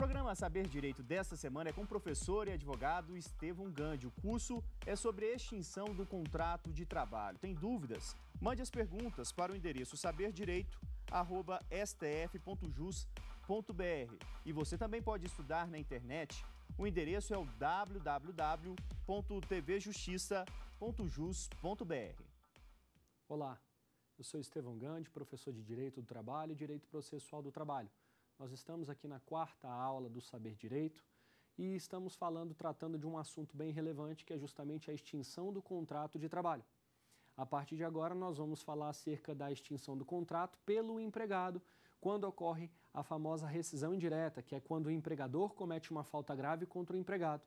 programa Saber Direito desta semana é com o professor e advogado Estevão Gandhi. O curso é sobre extinção do contrato de trabalho. Tem dúvidas? Mande as perguntas para o endereço saberdireito.stf.jus.br. E você também pode estudar na internet. O endereço é o www.tvjustiça.jus.br. Olá, eu sou Estevão Gandhi, professor de Direito do Trabalho e Direito Processual do Trabalho nós estamos aqui na quarta aula do Saber Direito e estamos falando, tratando de um assunto bem relevante que é justamente a extinção do contrato de trabalho. A partir de agora, nós vamos falar acerca da extinção do contrato pelo empregado, quando ocorre a famosa rescisão indireta, que é quando o empregador comete uma falta grave contra o empregado.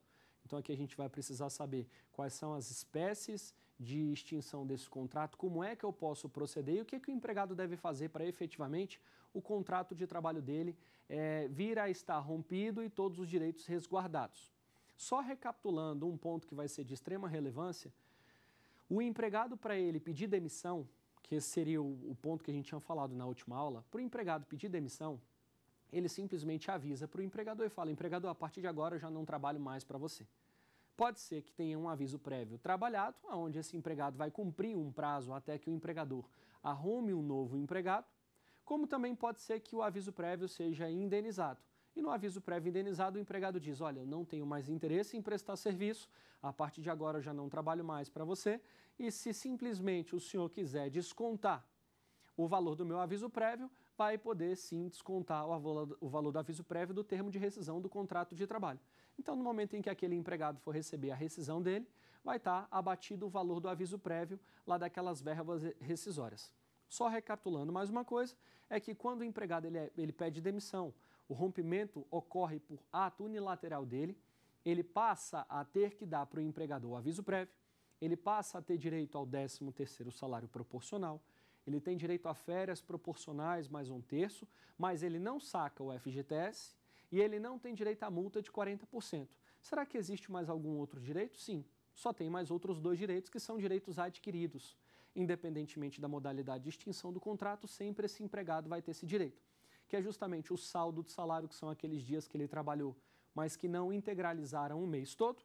Então, aqui a gente vai precisar saber quais são as espécies de extinção desse contrato, como é que eu posso proceder e o que, que o empregado deve fazer para efetivamente o contrato de trabalho dele é, vir a estar rompido e todos os direitos resguardados. Só recapitulando um ponto que vai ser de extrema relevância, o empregado para ele pedir demissão, que esse seria o, o ponto que a gente tinha falado na última aula, para o empregado pedir demissão, ele simplesmente avisa para o empregador e fala: empregador, a partir de agora eu já não trabalho mais para você. Pode ser que tenha um aviso prévio trabalhado, onde esse empregado vai cumprir um prazo até que o empregador arrume um novo empregado, como também pode ser que o aviso prévio seja indenizado. E no aviso prévio indenizado, o empregado diz: Olha, eu não tenho mais interesse em prestar serviço, a partir de agora eu já não trabalho mais para você, e se simplesmente o senhor quiser descontar o valor do meu aviso prévio, vai poder sim descontar o valor do aviso prévio do termo de rescisão do contrato de trabalho. Então, no momento em que aquele empregado for receber a rescisão dele, vai estar abatido o valor do aviso prévio lá daquelas verbas rescisórias. Só recapitulando mais uma coisa, é que quando o empregado ele, é, ele pede demissão, o rompimento ocorre por ato unilateral dele, ele passa a ter que dar para o empregador o aviso prévio, ele passa a ter direito ao 13º salário proporcional, ele tem direito a férias proporcionais mais um terço, mas ele não saca o FGTS e ele não tem direito à multa de 40%. Será que existe mais algum outro direito? Sim, só tem mais outros dois direitos que são direitos adquiridos. Independentemente da modalidade de extinção do contrato, sempre esse empregado vai ter esse direito, que é justamente o saldo de salário, que são aqueles dias que ele trabalhou, mas que não integralizaram o mês todo,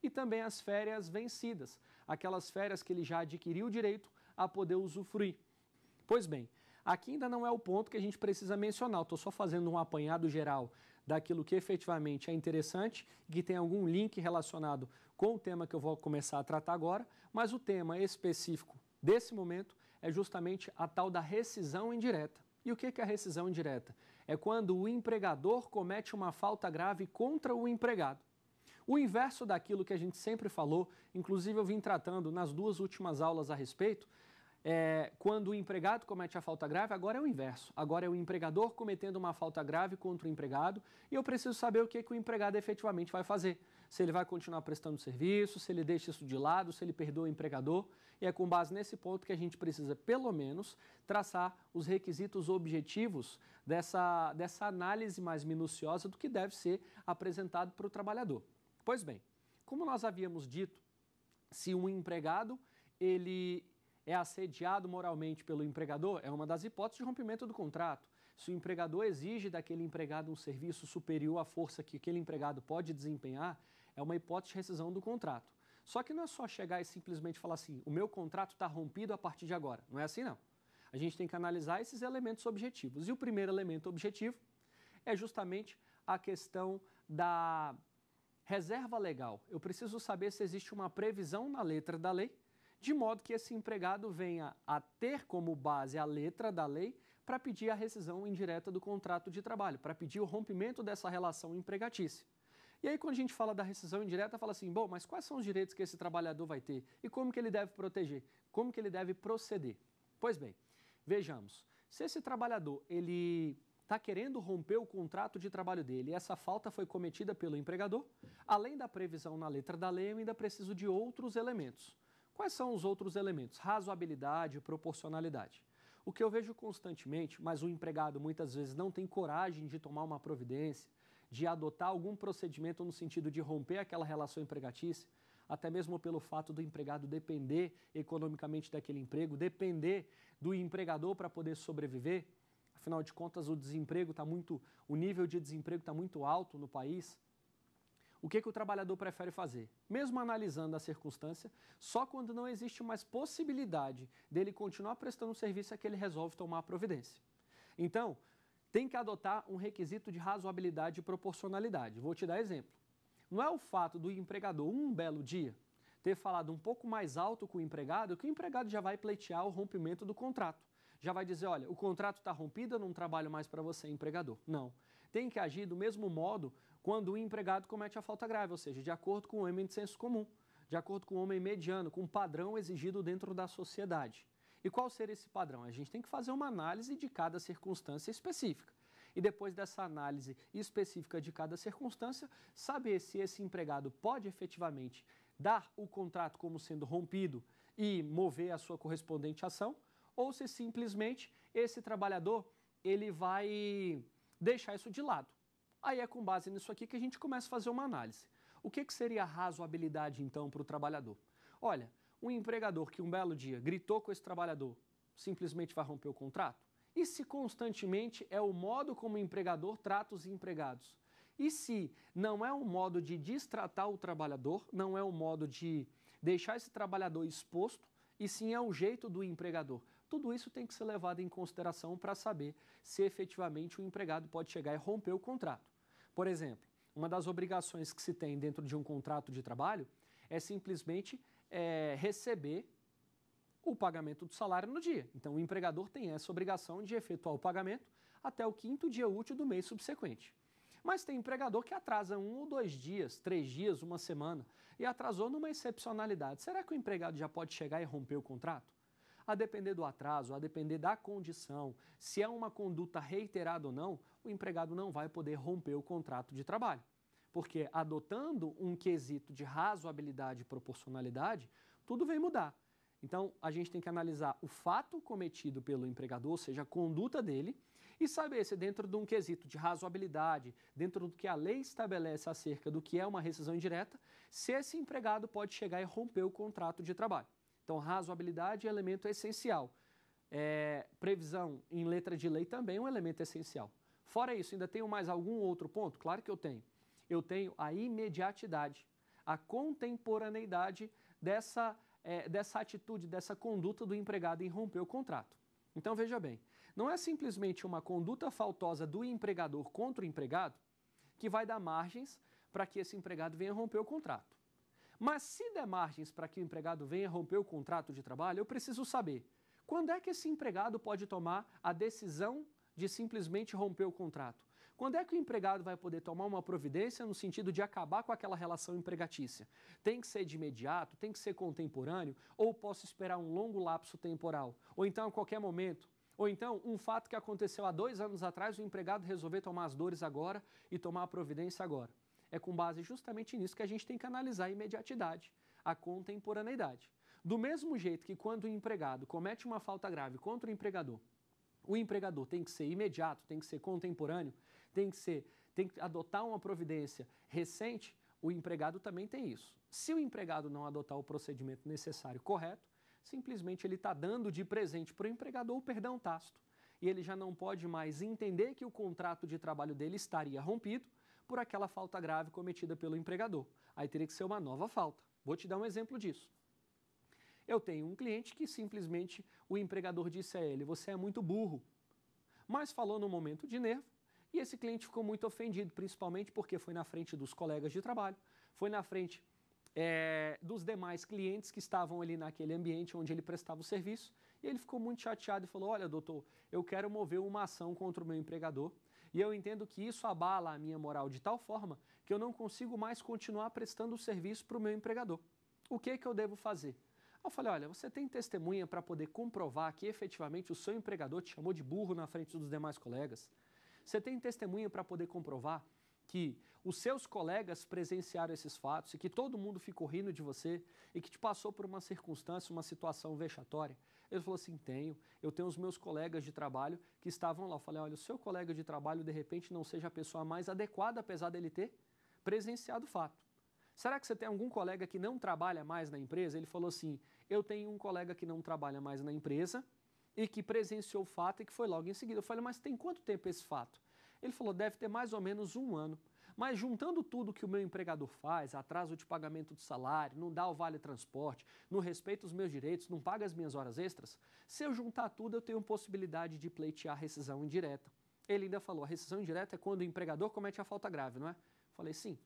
e também as férias vencidas, aquelas férias que ele já adquiriu o direito a poder usufruir. Pois bem, aqui ainda não é o ponto que a gente precisa mencionar, estou só fazendo um apanhado geral daquilo que efetivamente é interessante e que tem algum link relacionado com o tema que eu vou começar a tratar agora, mas o tema específico desse momento é justamente a tal da rescisão indireta. E o que é a rescisão indireta? É quando o empregador comete uma falta grave contra o empregado. O inverso daquilo que a gente sempre falou, inclusive eu vim tratando nas duas últimas aulas a respeito, é, quando o empregado comete a falta grave, agora é o inverso. Agora é o empregador cometendo uma falta grave contra o empregado e eu preciso saber o que, que o empregado efetivamente vai fazer. Se ele vai continuar prestando serviço, se ele deixa isso de lado, se ele perdoa o empregador. E é com base nesse ponto que a gente precisa, pelo menos, traçar os requisitos objetivos dessa, dessa análise mais minuciosa do que deve ser apresentado para o trabalhador. Pois bem, como nós havíamos dito, se um empregado ele é assediado moralmente pelo empregador, é uma das hipóteses de rompimento do contrato. Se o empregador exige daquele empregado um serviço superior à força que aquele empregado pode desempenhar, é uma hipótese de rescisão do contrato. Só que não é só chegar e simplesmente falar assim: o meu contrato está rompido a partir de agora. Não é assim, não. A gente tem que analisar esses elementos objetivos. E o primeiro elemento objetivo é justamente a questão da reserva legal. Eu preciso saber se existe uma previsão na letra da lei de modo que esse empregado venha a ter como base a letra da lei para pedir a rescisão indireta do contrato de trabalho, para pedir o rompimento dessa relação empregatícia. E aí, quando a gente fala da rescisão indireta, fala assim, bom, mas quais são os direitos que esse trabalhador vai ter e como que ele deve proteger, como que ele deve proceder? Pois bem, vejamos, se esse trabalhador, ele está querendo romper o contrato de trabalho dele e essa falta foi cometida pelo empregador, além da previsão na letra da lei, eu ainda preciso de outros elementos. Quais são os outros elementos? Razoabilidade, proporcionalidade. O que eu vejo constantemente, mas o empregado muitas vezes não tem coragem de tomar uma providência, de adotar algum procedimento no sentido de romper aquela relação empregatícia, até mesmo pelo fato do empregado depender economicamente daquele emprego, depender do empregador para poder sobreviver. Afinal de contas, o desemprego está muito, o nível de desemprego está muito alto no país o que, que o trabalhador prefere fazer? Mesmo analisando a circunstância, só quando não existe mais possibilidade dele continuar prestando o serviço é que ele resolve tomar a providência. Então, tem que adotar um requisito de razoabilidade e proporcionalidade. Vou te dar exemplo. Não é o fato do empregador, um belo dia, ter falado um pouco mais alto com o empregado que o empregado já vai pleitear o rompimento do contrato. Já vai dizer, olha, o contrato está rompido, eu não trabalho mais para você, empregador. Não. Tem que agir do mesmo modo quando o empregado comete a falta grave, ou seja, de acordo com o homem de senso comum, de acordo com o homem mediano, com o padrão exigido dentro da sociedade. E qual seria esse padrão? A gente tem que fazer uma análise de cada circunstância específica. E depois dessa análise específica de cada circunstância, saber se esse empregado pode efetivamente dar o contrato como sendo rompido e mover a sua correspondente ação, ou se simplesmente esse trabalhador ele vai deixar isso de lado Aí é com base nisso aqui que a gente começa a fazer uma análise. O que, que seria a razoabilidade, então, para o trabalhador? Olha, um empregador que um belo dia gritou com esse trabalhador simplesmente vai romper o contrato? E se constantemente é o modo como o empregador trata os empregados? E se não é um modo de destratar o trabalhador, não é um modo de deixar esse trabalhador exposto, e sim é o jeito do empregador? tudo isso tem que ser levado em consideração para saber se efetivamente o empregado pode chegar e romper o contrato. Por exemplo, uma das obrigações que se tem dentro de um contrato de trabalho é simplesmente é, receber o pagamento do salário no dia. Então, o empregador tem essa obrigação de efetuar o pagamento até o quinto dia útil do mês subsequente. Mas tem empregador que atrasa um ou dois dias, três dias, uma semana e atrasou numa excepcionalidade. Será que o empregado já pode chegar e romper o contrato? A depender do atraso, a depender da condição, se é uma conduta reiterada ou não, o empregado não vai poder romper o contrato de trabalho. Porque adotando um quesito de razoabilidade e proporcionalidade, tudo vem mudar. Então, a gente tem que analisar o fato cometido pelo empregador, ou seja, a conduta dele, e saber se dentro de um quesito de razoabilidade, dentro do que a lei estabelece acerca do que é uma rescisão indireta, se esse empregado pode chegar e romper o contrato de trabalho. Então, razoabilidade é elemento essencial. É, previsão em letra de lei também é um elemento essencial. Fora isso, ainda tenho mais algum outro ponto? Claro que eu tenho. Eu tenho a imediatidade, a contemporaneidade dessa, é, dessa atitude, dessa conduta do empregado em romper o contrato. Então veja bem, não é simplesmente uma conduta faltosa do empregador contra o empregado que vai dar margens para que esse empregado venha romper o contrato. Mas se der margens para que o empregado venha romper o contrato de trabalho, eu preciso saber quando é que esse empregado pode tomar a decisão de simplesmente romper o contrato? Quando é que o empregado vai poder tomar uma providência no sentido de acabar com aquela relação empregatícia? Tem que ser de imediato, tem que ser contemporâneo, ou posso esperar um longo lapso temporal? Ou então a qualquer momento? Ou então, um fato que aconteceu há dois anos atrás, o empregado resolver tomar as dores agora e tomar a providência agora. É com base justamente nisso que a gente tem que analisar a imediatidade, a contemporaneidade. Do mesmo jeito que quando o empregado comete uma falta grave contra o empregador, o empregador tem que ser imediato, tem que ser contemporâneo, tem que ser, tem que adotar uma providência recente, o empregado também tem isso. Se o empregado não adotar o procedimento necessário correto, simplesmente ele está dando de presente para o empregador o perdão tácito. E ele já não pode mais entender que o contrato de trabalho dele estaria rompido por aquela falta grave cometida pelo empregador. Aí teria que ser uma nova falta. Vou te dar um exemplo disso. Eu tenho um cliente que simplesmente o empregador disse a ele: Você é muito burro. Mas falou no momento de nervo e esse cliente ficou muito ofendido, principalmente porque foi na frente dos colegas de trabalho, foi na frente é, dos demais clientes que estavam ali naquele ambiente onde ele prestava o serviço. E ele ficou muito chateado e falou: Olha, doutor, eu quero mover uma ação contra o meu empregador e eu entendo que isso abala a minha moral de tal forma que eu não consigo mais continuar prestando o serviço para o meu empregador. O que, que eu devo fazer? Eu falei, olha, você tem testemunha para poder comprovar que efetivamente o seu empregador te chamou de burro na frente dos demais colegas? Você tem testemunha para poder comprovar que os seus colegas presenciaram esses fatos e que todo mundo ficou rindo de você e que te passou por uma circunstância, uma situação vexatória? Ele falou assim: tenho, eu tenho os meus colegas de trabalho que estavam lá. Eu falei: olha, o seu colega de trabalho de repente não seja a pessoa mais adequada, apesar dele ter presenciado o fato. Será que você tem algum colega que não trabalha mais na empresa? Ele falou assim: eu tenho um colega que não trabalha mais na empresa e que presenciou o fato e que foi logo em seguida. Eu falei: mas tem quanto tempo esse fato? Ele falou: deve ter mais ou menos um ano. Mas juntando tudo que o meu empregador faz, atraso de pagamento do salário, não dá o vale transporte, não respeita os meus direitos, não paga as minhas horas extras, se eu juntar tudo, eu tenho possibilidade de pleitear rescisão indireta. Ele ainda falou: a rescisão indireta é quando o empregador comete a falta grave, não é? Falei: sim.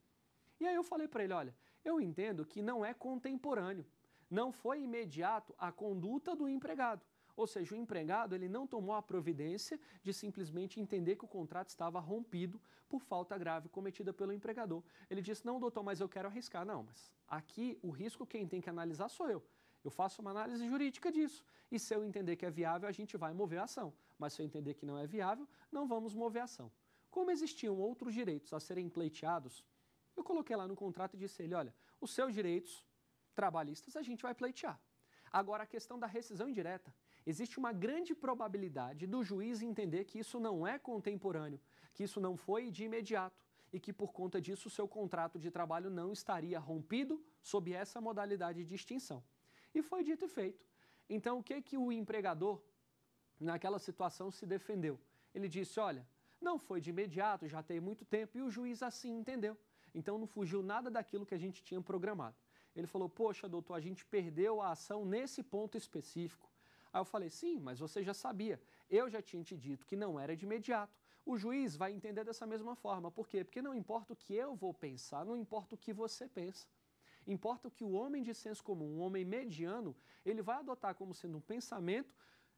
E aí eu falei para ele: olha, eu entendo que não é contemporâneo, não foi imediato a conduta do empregado. Ou seja, o empregado ele não tomou a providência de simplesmente entender que o contrato estava rompido por falta grave cometida pelo empregador. Ele disse: "Não, doutor, mas eu quero arriscar". Não, mas aqui o risco quem tem que analisar sou eu. Eu faço uma análise jurídica disso. E se eu entender que é viável, a gente vai mover a ação. Mas se eu entender que não é viável, não vamos mover a ação. Como existiam outros direitos a serem pleiteados, eu coloquei lá no contrato e disse a ele: olha, os seus direitos trabalhistas a gente vai pleitear. Agora, a questão da rescisão indireta, existe uma grande probabilidade do juiz entender que isso não é contemporâneo, que isso não foi de imediato e que por conta disso seu contrato de trabalho não estaria rompido sob essa modalidade de extinção. E foi dito e feito. Então o que que o empregador naquela situação se defendeu? Ele disse: "Olha, não foi de imediato, já tem muito tempo", e o juiz assim entendeu. Então não fugiu nada daquilo que a gente tinha programado. Ele falou: "Poxa, doutor, a gente perdeu a ação nesse ponto específico. Aí eu falei: sim, mas você já sabia. Eu já tinha te dito que não era de imediato. O juiz vai entender dessa mesma forma. Por quê? Porque não importa o que eu vou pensar, não importa o que você pensa. Importa o que o homem de senso comum, um homem mediano, ele vai adotar como sendo um pensamento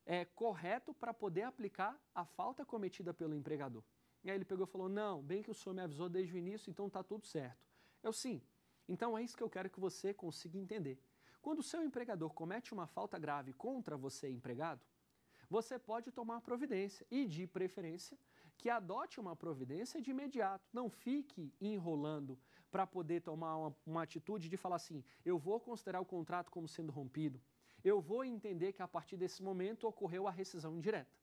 é, correto para poder aplicar a falta cometida pelo empregador. E aí ele pegou e falou: Não, bem que o senhor me avisou desde o início, então está tudo certo. Eu sim. Então é isso que eu quero que você consiga entender. Quando o seu empregador comete uma falta grave contra você, empregado, você pode tomar providência e, de preferência, que adote uma providência de imediato. Não fique enrolando para poder tomar uma, uma, atitude de falar assim: eu vou considerar o contrato como sendo rompido, eu vou entender que a partir desse momento ocorreu a rescisão indireta.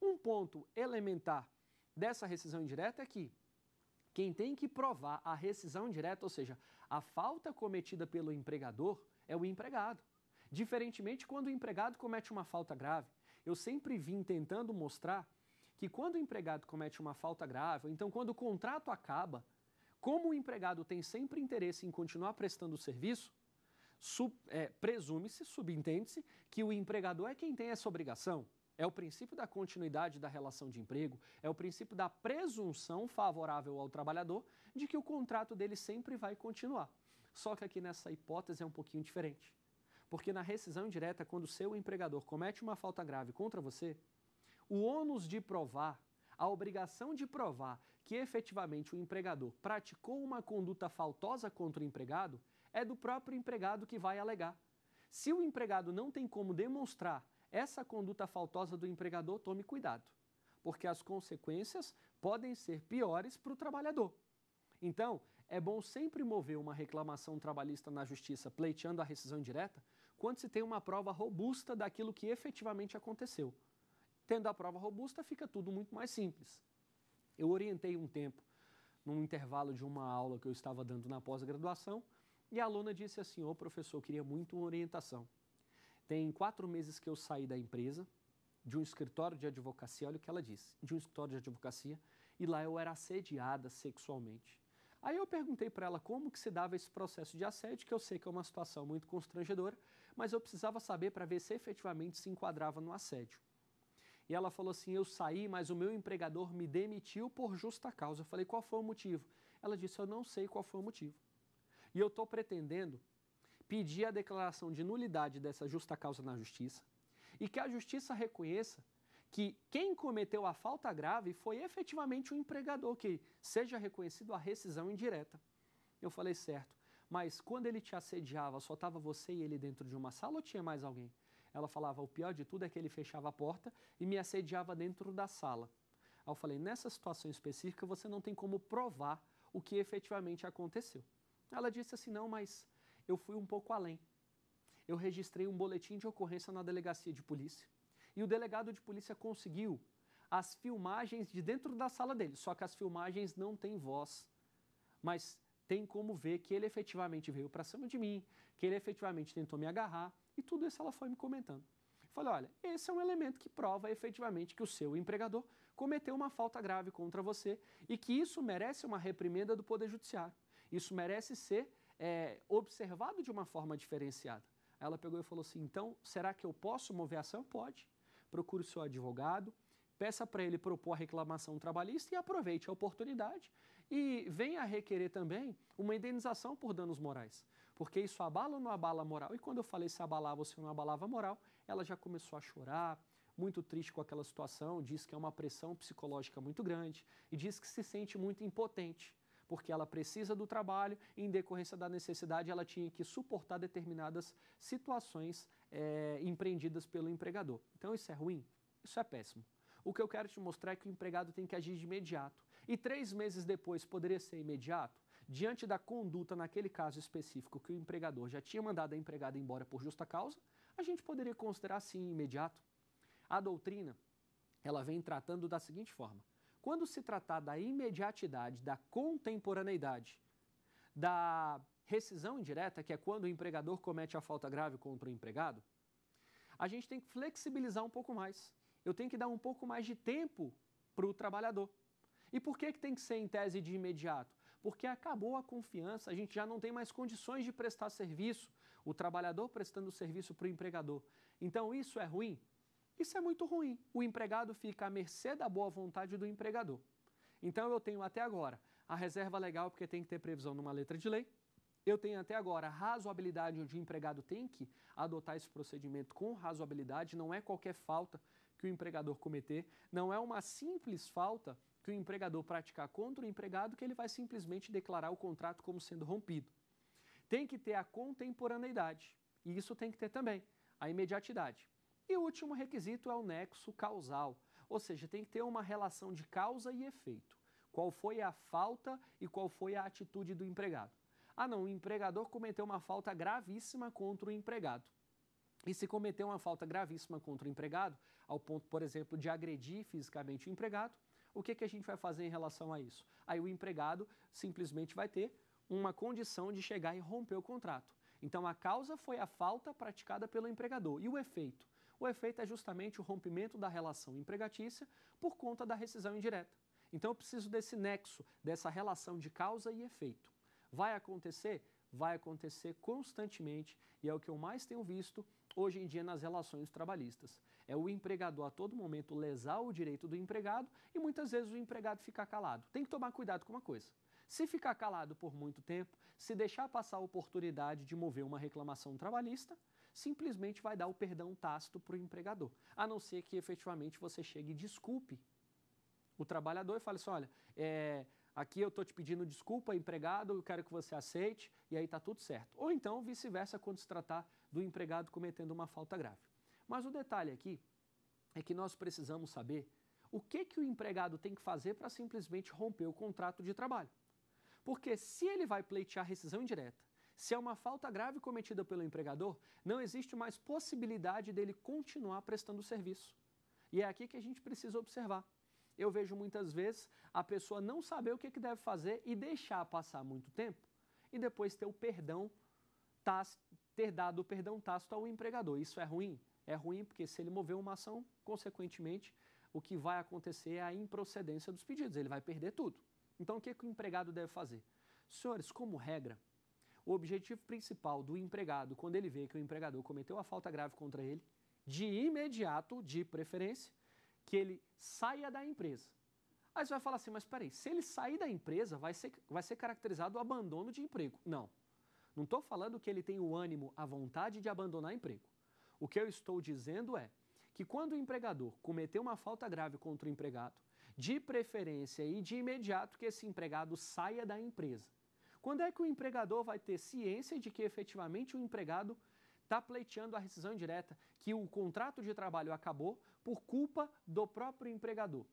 Um ponto elementar dessa rescisão indireta é que quem tem que provar a rescisão indireta, ou seja, a falta cometida pelo empregador, é o empregado. Diferentemente quando o empregado comete uma falta grave. Eu sempre vim tentando mostrar que quando o empregado comete uma falta grave, ou então quando o contrato acaba, como o empregado tem sempre interesse em continuar prestando o serviço, é, presume-se, subentende-se, que o empregador é quem tem essa obrigação. É o princípio da continuidade da relação de emprego, é o princípio da presunção favorável ao trabalhador de que o contrato dele sempre vai continuar. Só que aqui nessa hipótese é um pouquinho diferente. Porque na rescisão indireta, quando o seu empregador comete uma falta grave contra você, o ônus de provar, a obrigação de provar que efetivamente o empregador praticou uma conduta faltosa contra o empregado, é do próprio empregado que vai alegar. Se o empregado não tem como demonstrar essa conduta faltosa do empregador, tome cuidado, porque as consequências podem ser piores para o trabalhador. Então, é bom sempre mover uma reclamação trabalhista na justiça pleiteando a rescisão direta quando se tem uma prova robusta daquilo que efetivamente aconteceu. Tendo a prova robusta, fica tudo muito mais simples. Eu orientei um tempo, num intervalo de uma aula que eu estava dando na pós-graduação, e a aluna disse assim: Ô oh, professor, eu queria muito uma orientação. Tem quatro meses que eu saí da empresa, de um escritório de advocacia, olha o que ela disse, de um escritório de advocacia, e lá eu era assediada sexualmente. Aí eu perguntei para ela como que se dava esse processo de assédio, que eu sei que é uma situação muito constrangedora, mas eu precisava saber para ver se efetivamente se enquadrava no assédio. E ela falou assim: Eu saí, mas o meu empregador me demitiu por justa causa. Eu falei: Qual foi o motivo? Ela disse: Eu não sei qual foi o motivo. E eu estou pretendendo pedir a declaração de nulidade dessa justa causa na justiça e que a justiça reconheça que quem cometeu a falta grave foi efetivamente o empregador, que seja reconhecido a rescisão indireta. Eu falei certo, mas quando ele te assediava, só estava você e ele dentro de uma sala ou tinha mais alguém? Ela falava: o pior de tudo é que ele fechava a porta e me assediava dentro da sala. Aí eu falei: nessa situação específica você não tem como provar o que efetivamente aconteceu. Ela disse assim: não, mas eu fui um pouco além. Eu registrei um boletim de ocorrência na delegacia de polícia e o delegado de polícia conseguiu as filmagens de dentro da sala dele, só que as filmagens não têm voz. Mas tem como ver que ele efetivamente veio para cima de mim, que ele efetivamente tentou me agarrar, e tudo isso ela foi me comentando. Falei, olha, esse é um elemento que prova efetivamente que o seu empregador cometeu uma falta grave contra você e que isso merece uma reprimenda do Poder Judiciário. Isso merece ser é, observado de uma forma diferenciada. Ela pegou e falou assim: então, será que eu posso mover ação? Pode procure o seu advogado, peça para ele propor a reclamação trabalhista e aproveite a oportunidade e venha requerer também uma indenização por danos morais, porque isso abala ou não abala a moral? E quando eu falei se abalava ou se não abalava a moral, ela já começou a chorar, muito triste com aquela situação, diz que é uma pressão psicológica muito grande e diz que se sente muito impotente, porque ela precisa do trabalho e, em decorrência da necessidade, ela tinha que suportar determinadas situações é, empreendidas pelo empregador. Então isso é ruim? Isso é péssimo. O que eu quero te mostrar é que o empregado tem que agir de imediato. E três meses depois poderia ser imediato? Diante da conduta, naquele caso específico, que o empregador já tinha mandado a empregada embora por justa causa, a gente poderia considerar sim imediato. A doutrina, ela vem tratando da seguinte forma: quando se tratar da imediatidade, da contemporaneidade, da rescisão indireta, que é quando o empregador comete a falta grave contra o empregado, a gente tem que flexibilizar um pouco mais. Eu tenho que dar um pouco mais de tempo para o trabalhador. E por que, que tem que ser em tese de imediato? Porque acabou a confiança, a gente já não tem mais condições de prestar serviço, o trabalhador prestando serviço para o empregador. Então isso é ruim? Isso é muito ruim. O empregado fica à mercê da boa vontade do empregador. Então eu tenho até agora a reserva legal, porque tem que ter previsão numa letra de lei, eu tenho até agora razoabilidade onde o empregado tem que adotar esse procedimento com razoabilidade, não é qualquer falta que o empregador cometer, não é uma simples falta que o empregador praticar contra o empregado que ele vai simplesmente declarar o contrato como sendo rompido. Tem que ter a contemporaneidade, e isso tem que ter também a imediatidade. E o último requisito é o nexo causal, ou seja, tem que ter uma relação de causa e efeito. Qual foi a falta e qual foi a atitude do empregado? Ah, não, o empregador cometeu uma falta gravíssima contra o empregado. E se cometeu uma falta gravíssima contra o empregado, ao ponto, por exemplo, de agredir fisicamente o empregado, o que, que a gente vai fazer em relação a isso? Aí o empregado simplesmente vai ter uma condição de chegar e romper o contrato. Então a causa foi a falta praticada pelo empregador. E o efeito? O efeito é justamente o rompimento da relação empregatícia por conta da rescisão indireta. Então eu preciso desse nexo, dessa relação de causa e efeito. Vai acontecer? Vai acontecer constantemente e é o que eu mais tenho visto hoje em dia nas relações trabalhistas. É o empregador a todo momento lesar o direito do empregado e muitas vezes o empregado ficar calado. Tem que tomar cuidado com uma coisa. Se ficar calado por muito tempo, se deixar passar a oportunidade de mover uma reclamação trabalhista, simplesmente vai dar o perdão tácito para o empregador, a não ser que efetivamente você chegue e desculpe o trabalhador e fale assim: olha, é, Aqui eu estou te pedindo desculpa, empregado, eu quero que você aceite, e aí está tudo certo. Ou então vice-versa quando se tratar do empregado cometendo uma falta grave. Mas o detalhe aqui é que nós precisamos saber o que, que o empregado tem que fazer para simplesmente romper o contrato de trabalho. Porque se ele vai pleitear rescisão indireta, se é uma falta grave cometida pelo empregador, não existe mais possibilidade dele continuar prestando o serviço. E é aqui que a gente precisa observar. Eu vejo muitas vezes a pessoa não saber o que, que deve fazer e deixar passar muito tempo e depois ter o perdão, ter dado o perdão tácito ao empregador. Isso é ruim? É ruim porque se ele mover uma ação, consequentemente, o que vai acontecer é a improcedência dos pedidos, ele vai perder tudo. Então, o que, que o empregado deve fazer? Senhores, como regra, o objetivo principal do empregado, quando ele vê que o empregador cometeu a falta grave contra ele, de imediato, de preferência, que ele saia da empresa. Aí você vai falar assim, mas peraí, se ele sair da empresa, vai ser, vai ser caracterizado o abandono de emprego. Não. Não estou falando que ele tem o ânimo, a vontade de abandonar emprego. O que eu estou dizendo é que quando o empregador cometeu uma falta grave contra o empregado, de preferência e de imediato que esse empregado saia da empresa. Quando é que o empregador vai ter ciência de que efetivamente o empregado está pleiteando a rescisão direta, que o contrato de trabalho acabou, por culpa do próprio empregador.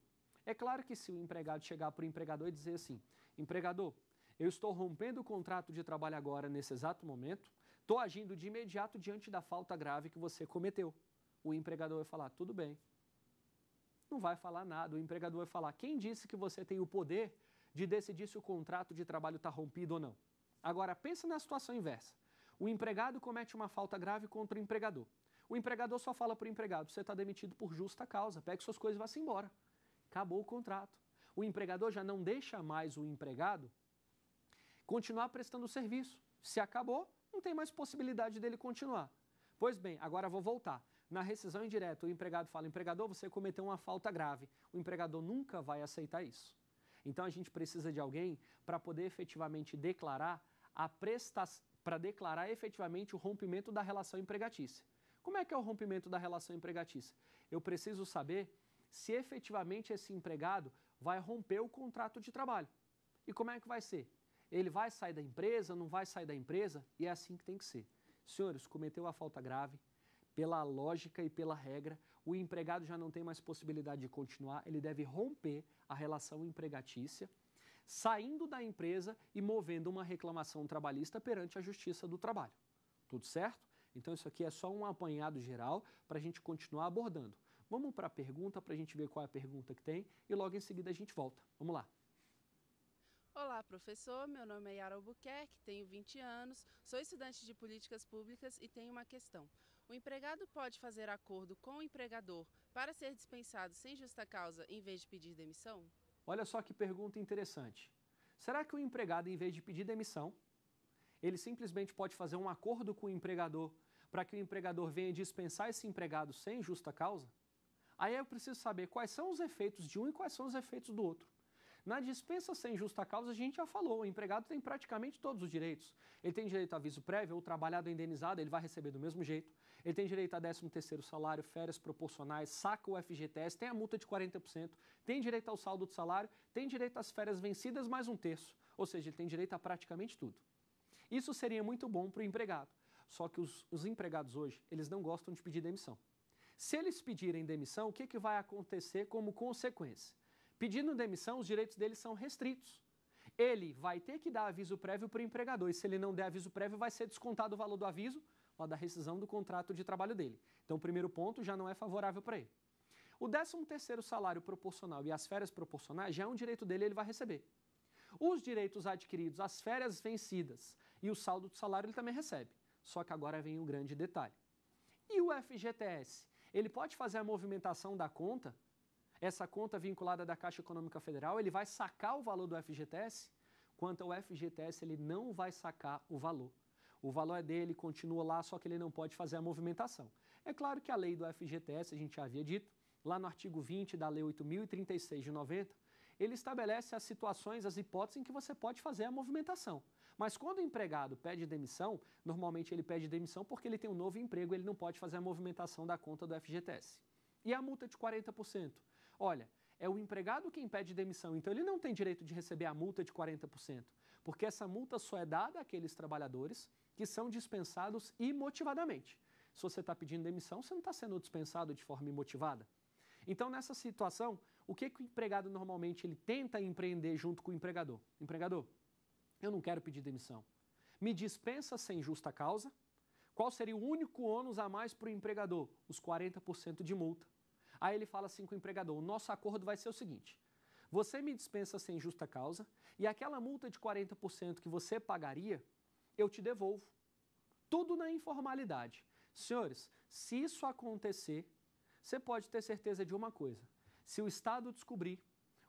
É claro que se o empregado chegar para o empregador e dizer assim: empregador, eu estou rompendo o contrato de trabalho agora, nesse exato momento, estou agindo de imediato diante da falta grave que você cometeu. O empregador vai falar: tudo bem. Não vai falar nada. O empregador vai falar: quem disse que você tem o poder de decidir se o contrato de trabalho está rompido ou não? Agora, pensa na situação inversa. O empregado comete uma falta grave contra o empregador. O empregador só fala para o empregado: você está demitido por justa causa, pegue suas coisas e vá-se embora. Acabou o contrato. O empregador já não deixa mais o empregado continuar prestando o serviço. Se acabou, não tem mais possibilidade dele continuar. Pois bem, agora vou voltar. Na rescisão indireta, o empregado fala: empregador, você cometeu uma falta grave. O empregador nunca vai aceitar isso. Então a gente precisa de alguém para poder efetivamente declarar a prestação para declarar efetivamente o rompimento da relação empregatícia. Como é que é o rompimento da relação empregatícia? Eu preciso saber se efetivamente esse empregado vai romper o contrato de trabalho. E como é que vai ser? Ele vai sair da empresa, não vai sair da empresa? E é assim que tem que ser. Senhores, cometeu a falta grave, pela lógica e pela regra, o empregado já não tem mais possibilidade de continuar, ele deve romper a relação empregatícia, saindo da empresa e movendo uma reclamação trabalhista perante a Justiça do Trabalho. Tudo certo? Então isso aqui é só um apanhado geral para a gente continuar abordando. Vamos para a pergunta para a gente ver qual é a pergunta que tem e logo em seguida a gente volta. Vamos lá. Olá, professor. Meu nome é Yara Albuquerque, tenho 20 anos, sou estudante de políticas públicas e tenho uma questão. O empregado pode fazer acordo com o empregador para ser dispensado sem justa causa em vez de pedir demissão? Olha só que pergunta interessante. Será que o empregado, em vez de pedir demissão, ele simplesmente pode fazer um acordo com o empregador para que o empregador venha dispensar esse empregado sem justa causa? Aí eu preciso saber quais são os efeitos de um e quais são os efeitos do outro. Na dispensa sem justa causa, a gente já falou, o empregado tem praticamente todos os direitos. Ele tem direito a aviso prévio, o trabalhado indenizado, ele vai receber do mesmo jeito. Ele tem direito a 13º salário, férias proporcionais, saca o FGTS, tem a multa de 40%, tem direito ao saldo do salário, tem direito às férias vencidas mais um terço. Ou seja, ele tem direito a praticamente tudo. Isso seria muito bom para o empregado. Só que os, os empregados hoje, eles não gostam de pedir demissão. Se eles pedirem demissão, o que, que vai acontecer como consequência? Pedindo demissão, os direitos deles são restritos. Ele vai ter que dar aviso prévio para o empregador, e se ele não der aviso prévio, vai ser descontado o valor do aviso, ou da rescisão do contrato de trabalho dele. Então, o primeiro ponto já não é favorável para ele. O 13º salário proporcional e as férias proporcionais já é um direito dele, ele vai receber. Os direitos adquiridos, as férias vencidas e o saldo do salário ele também recebe. Só que agora vem o um grande detalhe. E o FGTS? Ele pode fazer a movimentação da conta? Essa conta vinculada da Caixa Econômica Federal, ele vai sacar o valor do FGTS? Quanto ao FGTS, ele não vai sacar o valor. O valor é dele, continua lá, só que ele não pode fazer a movimentação. É claro que a lei do FGTS, a gente já havia dito, lá no artigo 20 da Lei 8036 de 90, ele estabelece as situações, as hipóteses em que você pode fazer a movimentação. Mas quando o empregado pede demissão, normalmente ele pede demissão porque ele tem um novo emprego, ele não pode fazer a movimentação da conta do FGTS. E a multa é de 40%? Olha, é o empregado quem pede demissão, então ele não tem direito de receber a multa de 40%, porque essa multa só é dada àqueles trabalhadores que são dispensados imotivadamente. Se você está pedindo demissão, você não está sendo dispensado de forma imotivada. Então, nessa situação, o que, que o empregado normalmente ele tenta empreender junto com o empregador? Empregador, eu não quero pedir demissão. Me dispensa sem justa causa. Qual seria o único ônus a mais para o empregador? Os 40% de multa. Aí ele fala assim com o empregador: o nosso acordo vai ser o seguinte: você me dispensa sem justa causa e aquela multa de 40% que você pagaria, eu te devolvo. Tudo na informalidade. Senhores, se isso acontecer, você pode ter certeza de uma coisa: se o Estado descobrir,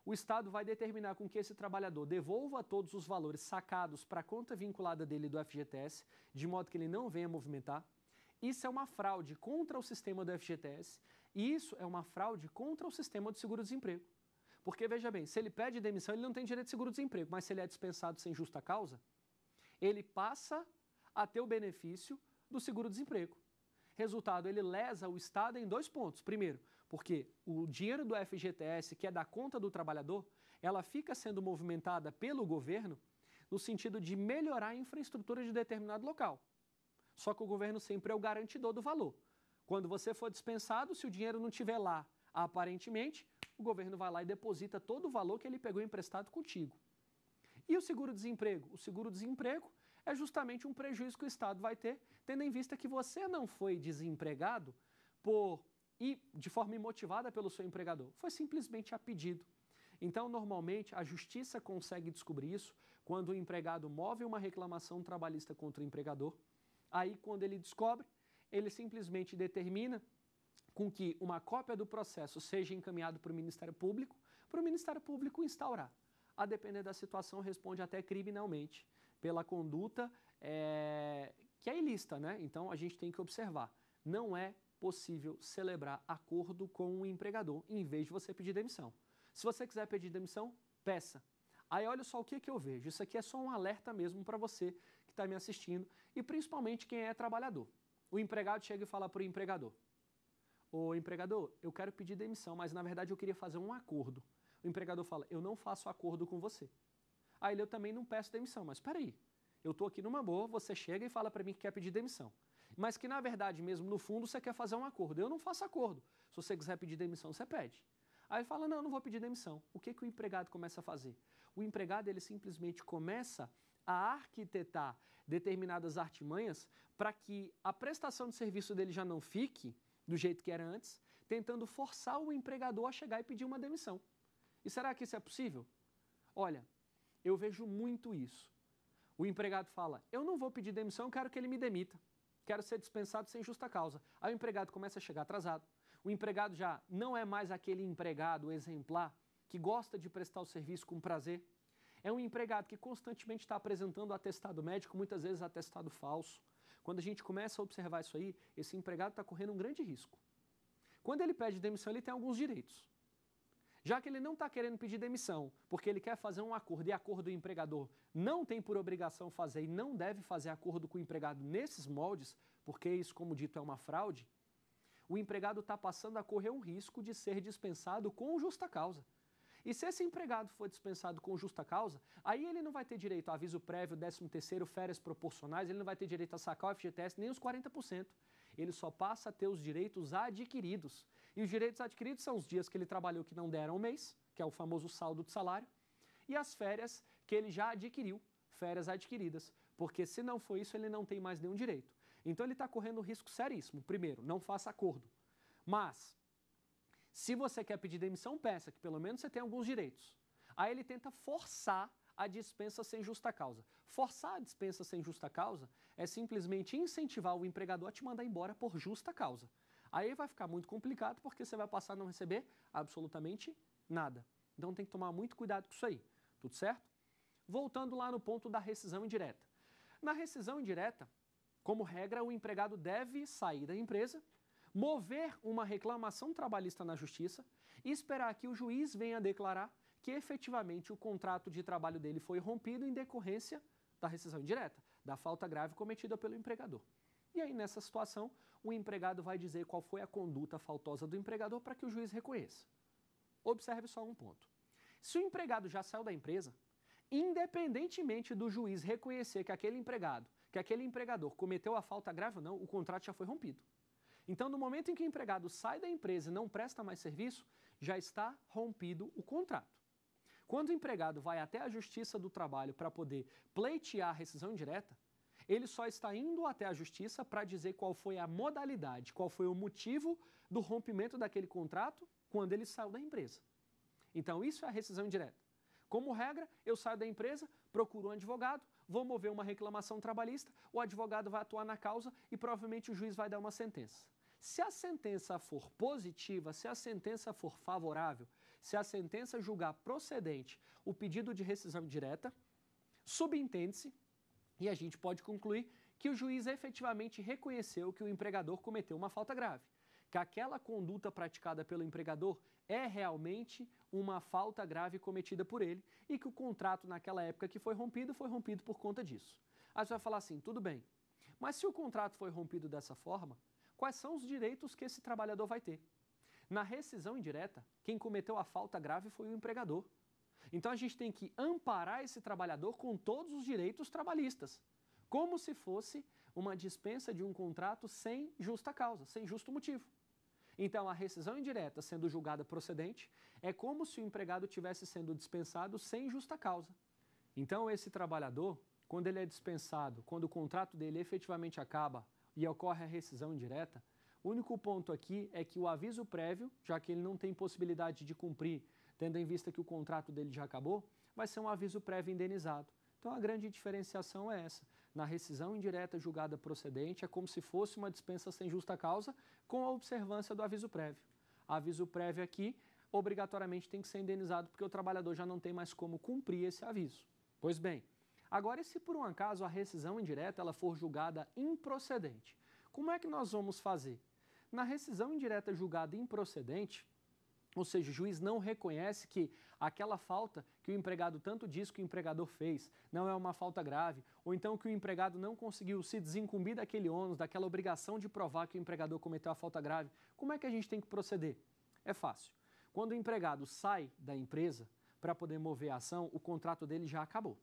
o Estado vai determinar com que esse trabalhador devolva todos os valores sacados para a conta vinculada dele do FGTS, de modo que ele não venha movimentar. Isso é uma fraude contra o sistema do FGTS e isso é uma fraude contra o sistema do seguro-desemprego. Porque, veja bem, se ele pede demissão, ele não tem direito de seguro-desemprego, mas se ele é dispensado sem justa causa, ele passa a ter o benefício do seguro-desemprego. Resultado, ele lesa o Estado em dois pontos. Primeiro, porque o dinheiro do FGTS, que é da conta do trabalhador, ela fica sendo movimentada pelo governo no sentido de melhorar a infraestrutura de determinado local. Só que o governo sempre é o garantidor do valor. Quando você for dispensado, se o dinheiro não estiver lá, aparentemente, o governo vai lá e deposita todo o valor que ele pegou emprestado contigo. E o seguro-desemprego? O seguro-desemprego é justamente um prejuízo que o Estado vai ter, tendo em vista que você não foi desempregado por e de forma imotivada pelo seu empregador. Foi simplesmente a pedido. Então, normalmente, a justiça consegue descobrir isso quando o empregado move uma reclamação trabalhista contra o empregador. Aí, quando ele descobre, ele simplesmente determina com que uma cópia do processo seja encaminhado para o Ministério Público, para o Ministério Público instaurar. A depender da situação, responde até criminalmente pela conduta é, que é ilícita, né? Então a gente tem que observar. Não é possível celebrar acordo com o empregador, em vez de você pedir demissão. Se você quiser pedir demissão, peça. Aí olha só o que, que eu vejo. Isso aqui é só um alerta mesmo para você que está me assistindo e principalmente quem é trabalhador. O empregado chega e fala para o empregador: Ô empregador, eu quero pedir demissão, mas na verdade eu queria fazer um acordo. O empregador fala: Eu não faço acordo com você. Aí ele, eu também não peço demissão, mas peraí, eu estou aqui numa boa, você chega e fala para mim que quer pedir demissão mas que na verdade mesmo no fundo você quer fazer um acordo. Eu não faço acordo. Se você quiser pedir demissão, você pede. Aí ele fala: "Não, não vou pedir demissão". O que que o empregado começa a fazer? O empregado ele simplesmente começa a arquitetar determinadas artimanhas para que a prestação de serviço dele já não fique do jeito que era antes, tentando forçar o empregador a chegar e pedir uma demissão. E será que isso é possível? Olha, eu vejo muito isso. O empregado fala: Eu não vou pedir demissão, eu quero que ele me demita quero ser dispensado sem justa causa. Aí o empregado começa a chegar atrasado, o empregado já não é mais aquele empregado exemplar que gosta de prestar o serviço com prazer. É um empregado que constantemente está apresentando atestado médico, muitas vezes atestado falso. Quando a gente começa a observar isso aí, esse empregado está correndo um grande risco. Quando ele pede demissão, ele tem alguns direitos já que ele não está querendo pedir demissão, porque ele quer fazer um acordo e acordo o empregador não tem por obrigação fazer e não deve fazer acordo com o empregado nesses moldes, porque isso, como dito, é uma fraude, o empregado está passando a correr um risco de ser dispensado com justa causa. E se esse empregado for dispensado com justa causa, aí ele não vai ter direito a aviso prévio, 13 terceiro, férias proporcionais, ele não vai ter direito a sacar o FGTS nem os 40%. Ele só passa a ter os direitos adquiridos. E os direitos adquiridos são os dias que ele trabalhou que não deram o mês, que é o famoso saldo de salário, e as férias que ele já adquiriu, férias adquiridas, porque se não for isso, ele não tem mais nenhum direito. Então ele está correndo um risco seríssimo. Primeiro, não faça acordo. Mas, se você quer pedir demissão, peça, que pelo menos você tem alguns direitos. Aí ele tenta forçar a dispensa sem justa causa. Forçar a dispensa sem justa causa é simplesmente incentivar o empregador a te mandar embora por justa causa. Aí vai ficar muito complicado porque você vai passar a não receber absolutamente nada. Então tem que tomar muito cuidado com isso aí. Tudo certo? Voltando lá no ponto da rescisão indireta. Na rescisão indireta, como regra, o empregado deve sair da empresa, mover uma reclamação trabalhista na justiça e esperar que o juiz venha declarar que efetivamente o contrato de trabalho dele foi rompido em decorrência da rescisão indireta, da falta grave cometida pelo empregador. E aí, nessa situação, o empregado vai dizer qual foi a conduta faltosa do empregador para que o juiz reconheça. Observe só um ponto. Se o empregado já saiu da empresa, independentemente do juiz reconhecer que aquele empregado, que aquele empregador cometeu a falta grave ou não, o contrato já foi rompido. Então, no momento em que o empregado sai da empresa e não presta mais serviço, já está rompido o contrato. Quando o empregado vai até a Justiça do Trabalho para poder pleitear a rescisão direta, ele só está indo até a justiça para dizer qual foi a modalidade, qual foi o motivo do rompimento daquele contrato quando ele saiu da empresa. Então, isso é a rescisão indireta. Como regra, eu saio da empresa, procuro um advogado, vou mover uma reclamação trabalhista, o advogado vai atuar na causa e provavelmente o juiz vai dar uma sentença. Se a sentença for positiva, se a sentença for favorável, se a sentença julgar procedente o pedido de rescisão direta, subentende-se e a gente pode concluir que o juiz efetivamente reconheceu que o empregador cometeu uma falta grave, que aquela conduta praticada pelo empregador é realmente uma falta grave cometida por ele e que o contrato naquela época que foi rompido foi rompido por conta disso. Aí você vai falar assim: tudo bem, mas se o contrato foi rompido dessa forma, quais são os direitos que esse trabalhador vai ter? Na rescisão indireta, quem cometeu a falta grave foi o empregador. Então a gente tem que amparar esse trabalhador com todos os direitos trabalhistas, como se fosse uma dispensa de um contrato sem justa causa, sem justo motivo. Então, a rescisão indireta sendo julgada procedente é como se o empregado tivesse sendo dispensado sem justa causa. Então, esse trabalhador, quando ele é dispensado, quando o contrato dele efetivamente acaba e ocorre a rescisão indireta, o único ponto aqui é que o aviso prévio, já que ele não tem possibilidade de cumprir tendo em vista que o contrato dele já acabou, vai ser um aviso prévio indenizado. Então a grande diferenciação é essa. Na rescisão indireta julgada procedente, é como se fosse uma dispensa sem justa causa, com a observância do aviso prévio. Aviso prévio aqui, obrigatoriamente tem que ser indenizado porque o trabalhador já não tem mais como cumprir esse aviso. Pois bem, agora e se por um acaso a rescisão indireta ela for julgada improcedente? Como é que nós vamos fazer? Na rescisão indireta julgada improcedente, ou seja, o juiz não reconhece que aquela falta que o empregado tanto diz que o empregador fez não é uma falta grave, ou então que o empregado não conseguiu se desincumbir daquele ônus, daquela obrigação de provar que o empregador cometeu a falta grave. Como é que a gente tem que proceder? É fácil. Quando o empregado sai da empresa para poder mover a ação, o contrato dele já acabou.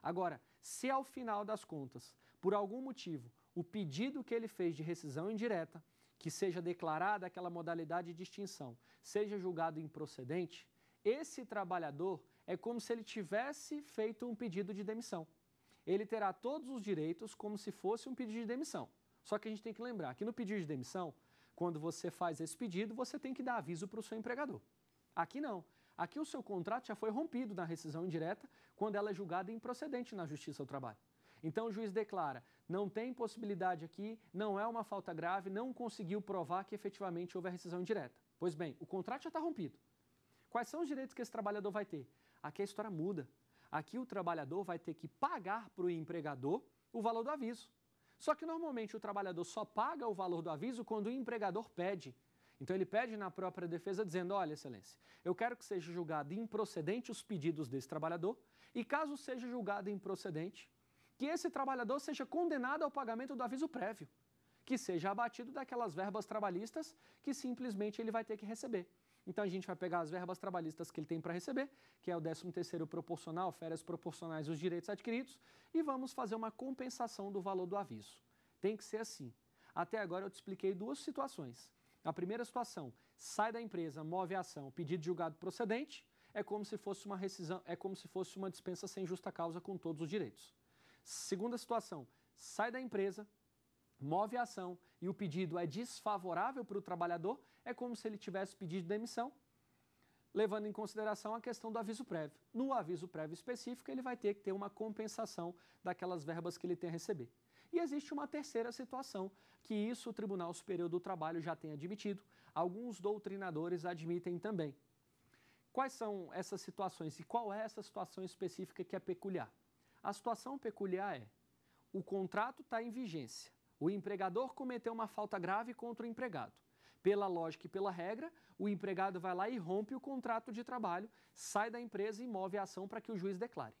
Agora, se ao final das contas, por algum motivo, o pedido que ele fez de rescisão indireta que seja declarada aquela modalidade de extinção, seja julgado improcedente, esse trabalhador é como se ele tivesse feito um pedido de demissão. Ele terá todos os direitos como se fosse um pedido de demissão. Só que a gente tem que lembrar que no pedido de demissão, quando você faz esse pedido, você tem que dar aviso para o seu empregador. Aqui não. Aqui o seu contrato já foi rompido na rescisão indireta quando ela é julgada improcedente na Justiça do Trabalho. Então o juiz declara não tem possibilidade aqui, não é uma falta grave, não conseguiu provar que efetivamente houve a rescisão indireta. Pois bem, o contrato já está rompido. Quais são os direitos que esse trabalhador vai ter? Aqui a história muda. Aqui o trabalhador vai ter que pagar para o empregador o valor do aviso. Só que normalmente o trabalhador só paga o valor do aviso quando o empregador pede. Então ele pede na própria defesa dizendo: "Olha, excelência, eu quero que seja julgado improcedente os pedidos desse trabalhador, e caso seja julgado improcedente, que esse trabalhador seja condenado ao pagamento do aviso prévio, que seja abatido daquelas verbas trabalhistas que simplesmente ele vai ter que receber. Então a gente vai pegar as verbas trabalhistas que ele tem para receber, que é o 13º proporcional, férias proporcionais, os direitos adquiridos, e vamos fazer uma compensação do valor do aviso. Tem que ser assim. Até agora eu te expliquei duas situações. A primeira situação, sai da empresa, move a ação, pedido julgado procedente, é como se fosse uma rescisão, é como se fosse uma dispensa sem justa causa com todos os direitos. Segunda situação, sai da empresa, move a ação e o pedido é desfavorável para o trabalhador, é como se ele tivesse pedido demissão, levando em consideração a questão do aviso prévio. No aviso prévio específico, ele vai ter que ter uma compensação daquelas verbas que ele tem a receber. E existe uma terceira situação, que isso o Tribunal Superior do Trabalho já tem admitido, alguns doutrinadores admitem também. Quais são essas situações e qual é essa situação específica que é peculiar? A situação peculiar é: o contrato está em vigência, o empregador cometeu uma falta grave contra o empregado. Pela lógica e pela regra, o empregado vai lá e rompe o contrato de trabalho, sai da empresa e move a ação para que o juiz declare.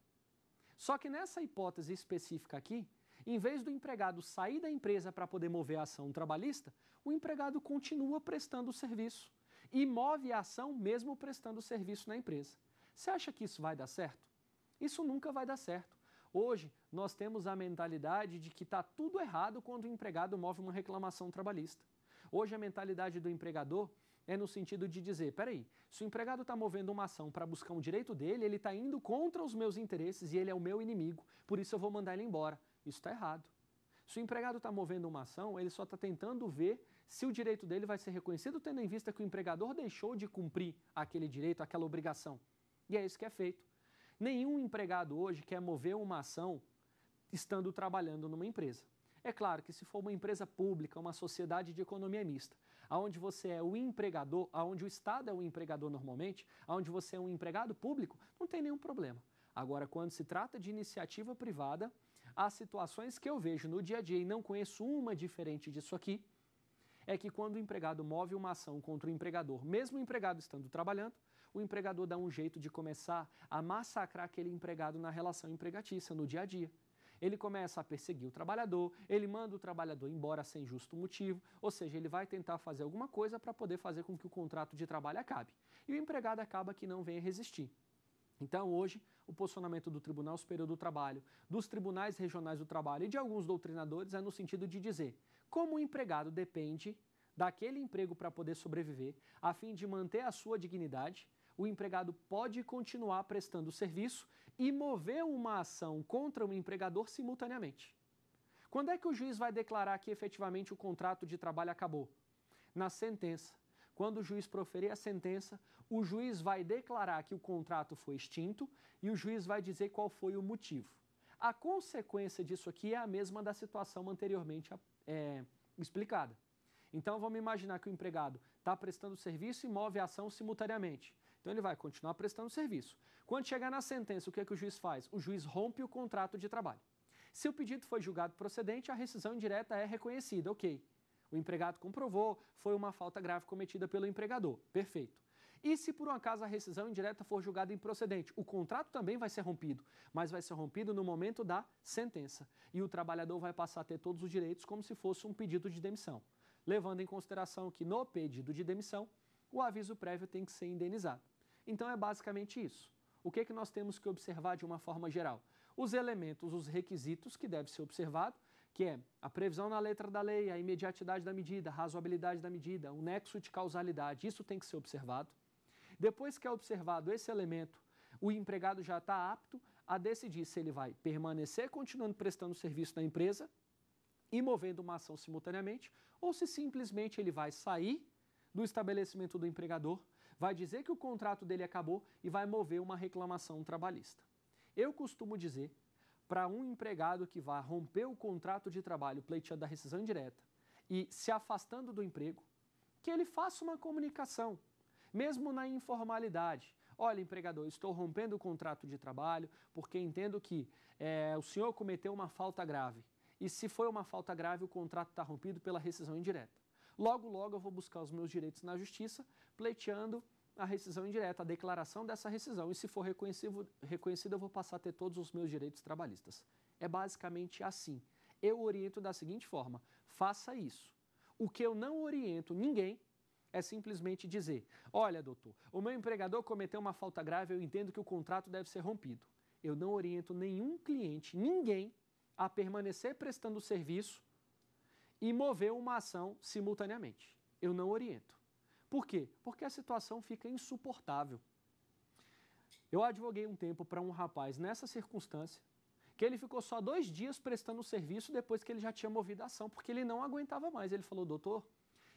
Só que nessa hipótese específica aqui, em vez do empregado sair da empresa para poder mover a ação trabalhista, o empregado continua prestando o serviço e move a ação mesmo prestando o serviço na empresa. Você acha que isso vai dar certo? Isso nunca vai dar certo. Hoje, nós temos a mentalidade de que está tudo errado quando o empregado move uma reclamação trabalhista. Hoje, a mentalidade do empregador é no sentido de dizer: peraí, se o empregado está movendo uma ação para buscar um direito dele, ele está indo contra os meus interesses e ele é o meu inimigo, por isso eu vou mandar ele embora. Isso está errado. Se o empregado está movendo uma ação, ele só está tentando ver se o direito dele vai ser reconhecido, tendo em vista que o empregador deixou de cumprir aquele direito, aquela obrigação. E é isso que é feito. Nenhum empregado hoje quer mover uma ação estando trabalhando numa empresa. É claro que se for uma empresa pública, uma sociedade de economia mista, aonde você é o empregador, aonde o Estado é o empregador normalmente, aonde você é um empregado público, não tem nenhum problema. Agora, quando se trata de iniciativa privada, as situações que eu vejo no dia a dia e não conheço uma diferente disso aqui, é que quando o empregado move uma ação contra o empregador, mesmo o empregado estando trabalhando, o empregador dá um jeito de começar a massacrar aquele empregado na relação empregatícia, no dia a dia. Ele começa a perseguir o trabalhador, ele manda o trabalhador embora sem justo motivo, ou seja, ele vai tentar fazer alguma coisa para poder fazer com que o contrato de trabalho acabe. E o empregado acaba que não venha resistir. Então, hoje, o posicionamento do Tribunal Superior do Trabalho, dos tribunais regionais do trabalho e de alguns doutrinadores é no sentido de dizer como o empregado depende daquele emprego para poder sobreviver, a fim de manter a sua dignidade, o empregado pode continuar prestando o serviço e mover uma ação contra o empregador simultaneamente. Quando é que o juiz vai declarar que efetivamente o contrato de trabalho acabou? Na sentença. Quando o juiz proferir a sentença, o juiz vai declarar que o contrato foi extinto e o juiz vai dizer qual foi o motivo. A consequência disso aqui é a mesma da situação anteriormente é, é explicada. Então vamos imaginar que o empregado está prestando serviço e move a ação simultaneamente. Então ele vai continuar prestando serviço. Quando chegar na sentença, o que, é que o juiz faz? O juiz rompe o contrato de trabalho. Se o pedido foi julgado procedente, a rescisão indireta é reconhecida, ok. O empregado comprovou, foi uma falta grave cometida pelo empregador, perfeito. E se por um acaso a rescisão indireta for julgada improcedente, o contrato também vai ser rompido, mas vai ser rompido no momento da sentença. E o trabalhador vai passar a ter todos os direitos como se fosse um pedido de demissão, levando em consideração que no pedido de demissão, o aviso prévio tem que ser indenizado. Então é basicamente isso. O que, é que nós temos que observar de uma forma geral? Os elementos, os requisitos que deve ser observado, que é a previsão na letra da lei, a imediatidade da medida, a razoabilidade da medida, o nexo de causalidade, isso tem que ser observado. Depois que é observado esse elemento, o empregado já está apto a decidir se ele vai permanecer continuando prestando serviço na empresa e movendo uma ação simultaneamente, ou se simplesmente ele vai sair do estabelecimento do empregador vai dizer que o contrato dele acabou e vai mover uma reclamação trabalhista. Eu costumo dizer para um empregado que vá romper o contrato de trabalho pleiteando a rescisão direta e se afastando do emprego, que ele faça uma comunicação, mesmo na informalidade. Olha, empregador, estou rompendo o contrato de trabalho porque entendo que é, o senhor cometeu uma falta grave. E se foi uma falta grave, o contrato está rompido pela rescisão indireta. Logo, logo eu vou buscar os meus direitos na justiça, pleiteando a rescisão indireta, a declaração dessa rescisão, e se for reconhecida, eu vou passar a ter todos os meus direitos trabalhistas. É basicamente assim. Eu oriento da seguinte forma: faça isso. O que eu não oriento ninguém é simplesmente dizer: olha, doutor, o meu empregador cometeu uma falta grave, eu entendo que o contrato deve ser rompido. Eu não oriento nenhum cliente, ninguém, a permanecer prestando serviço e mover uma ação simultaneamente. Eu não oriento. Por quê? Porque a situação fica insuportável. Eu advoguei um tempo para um rapaz nessa circunstância, que ele ficou só dois dias prestando serviço depois que ele já tinha movido a ação, porque ele não aguentava mais. Ele falou, doutor,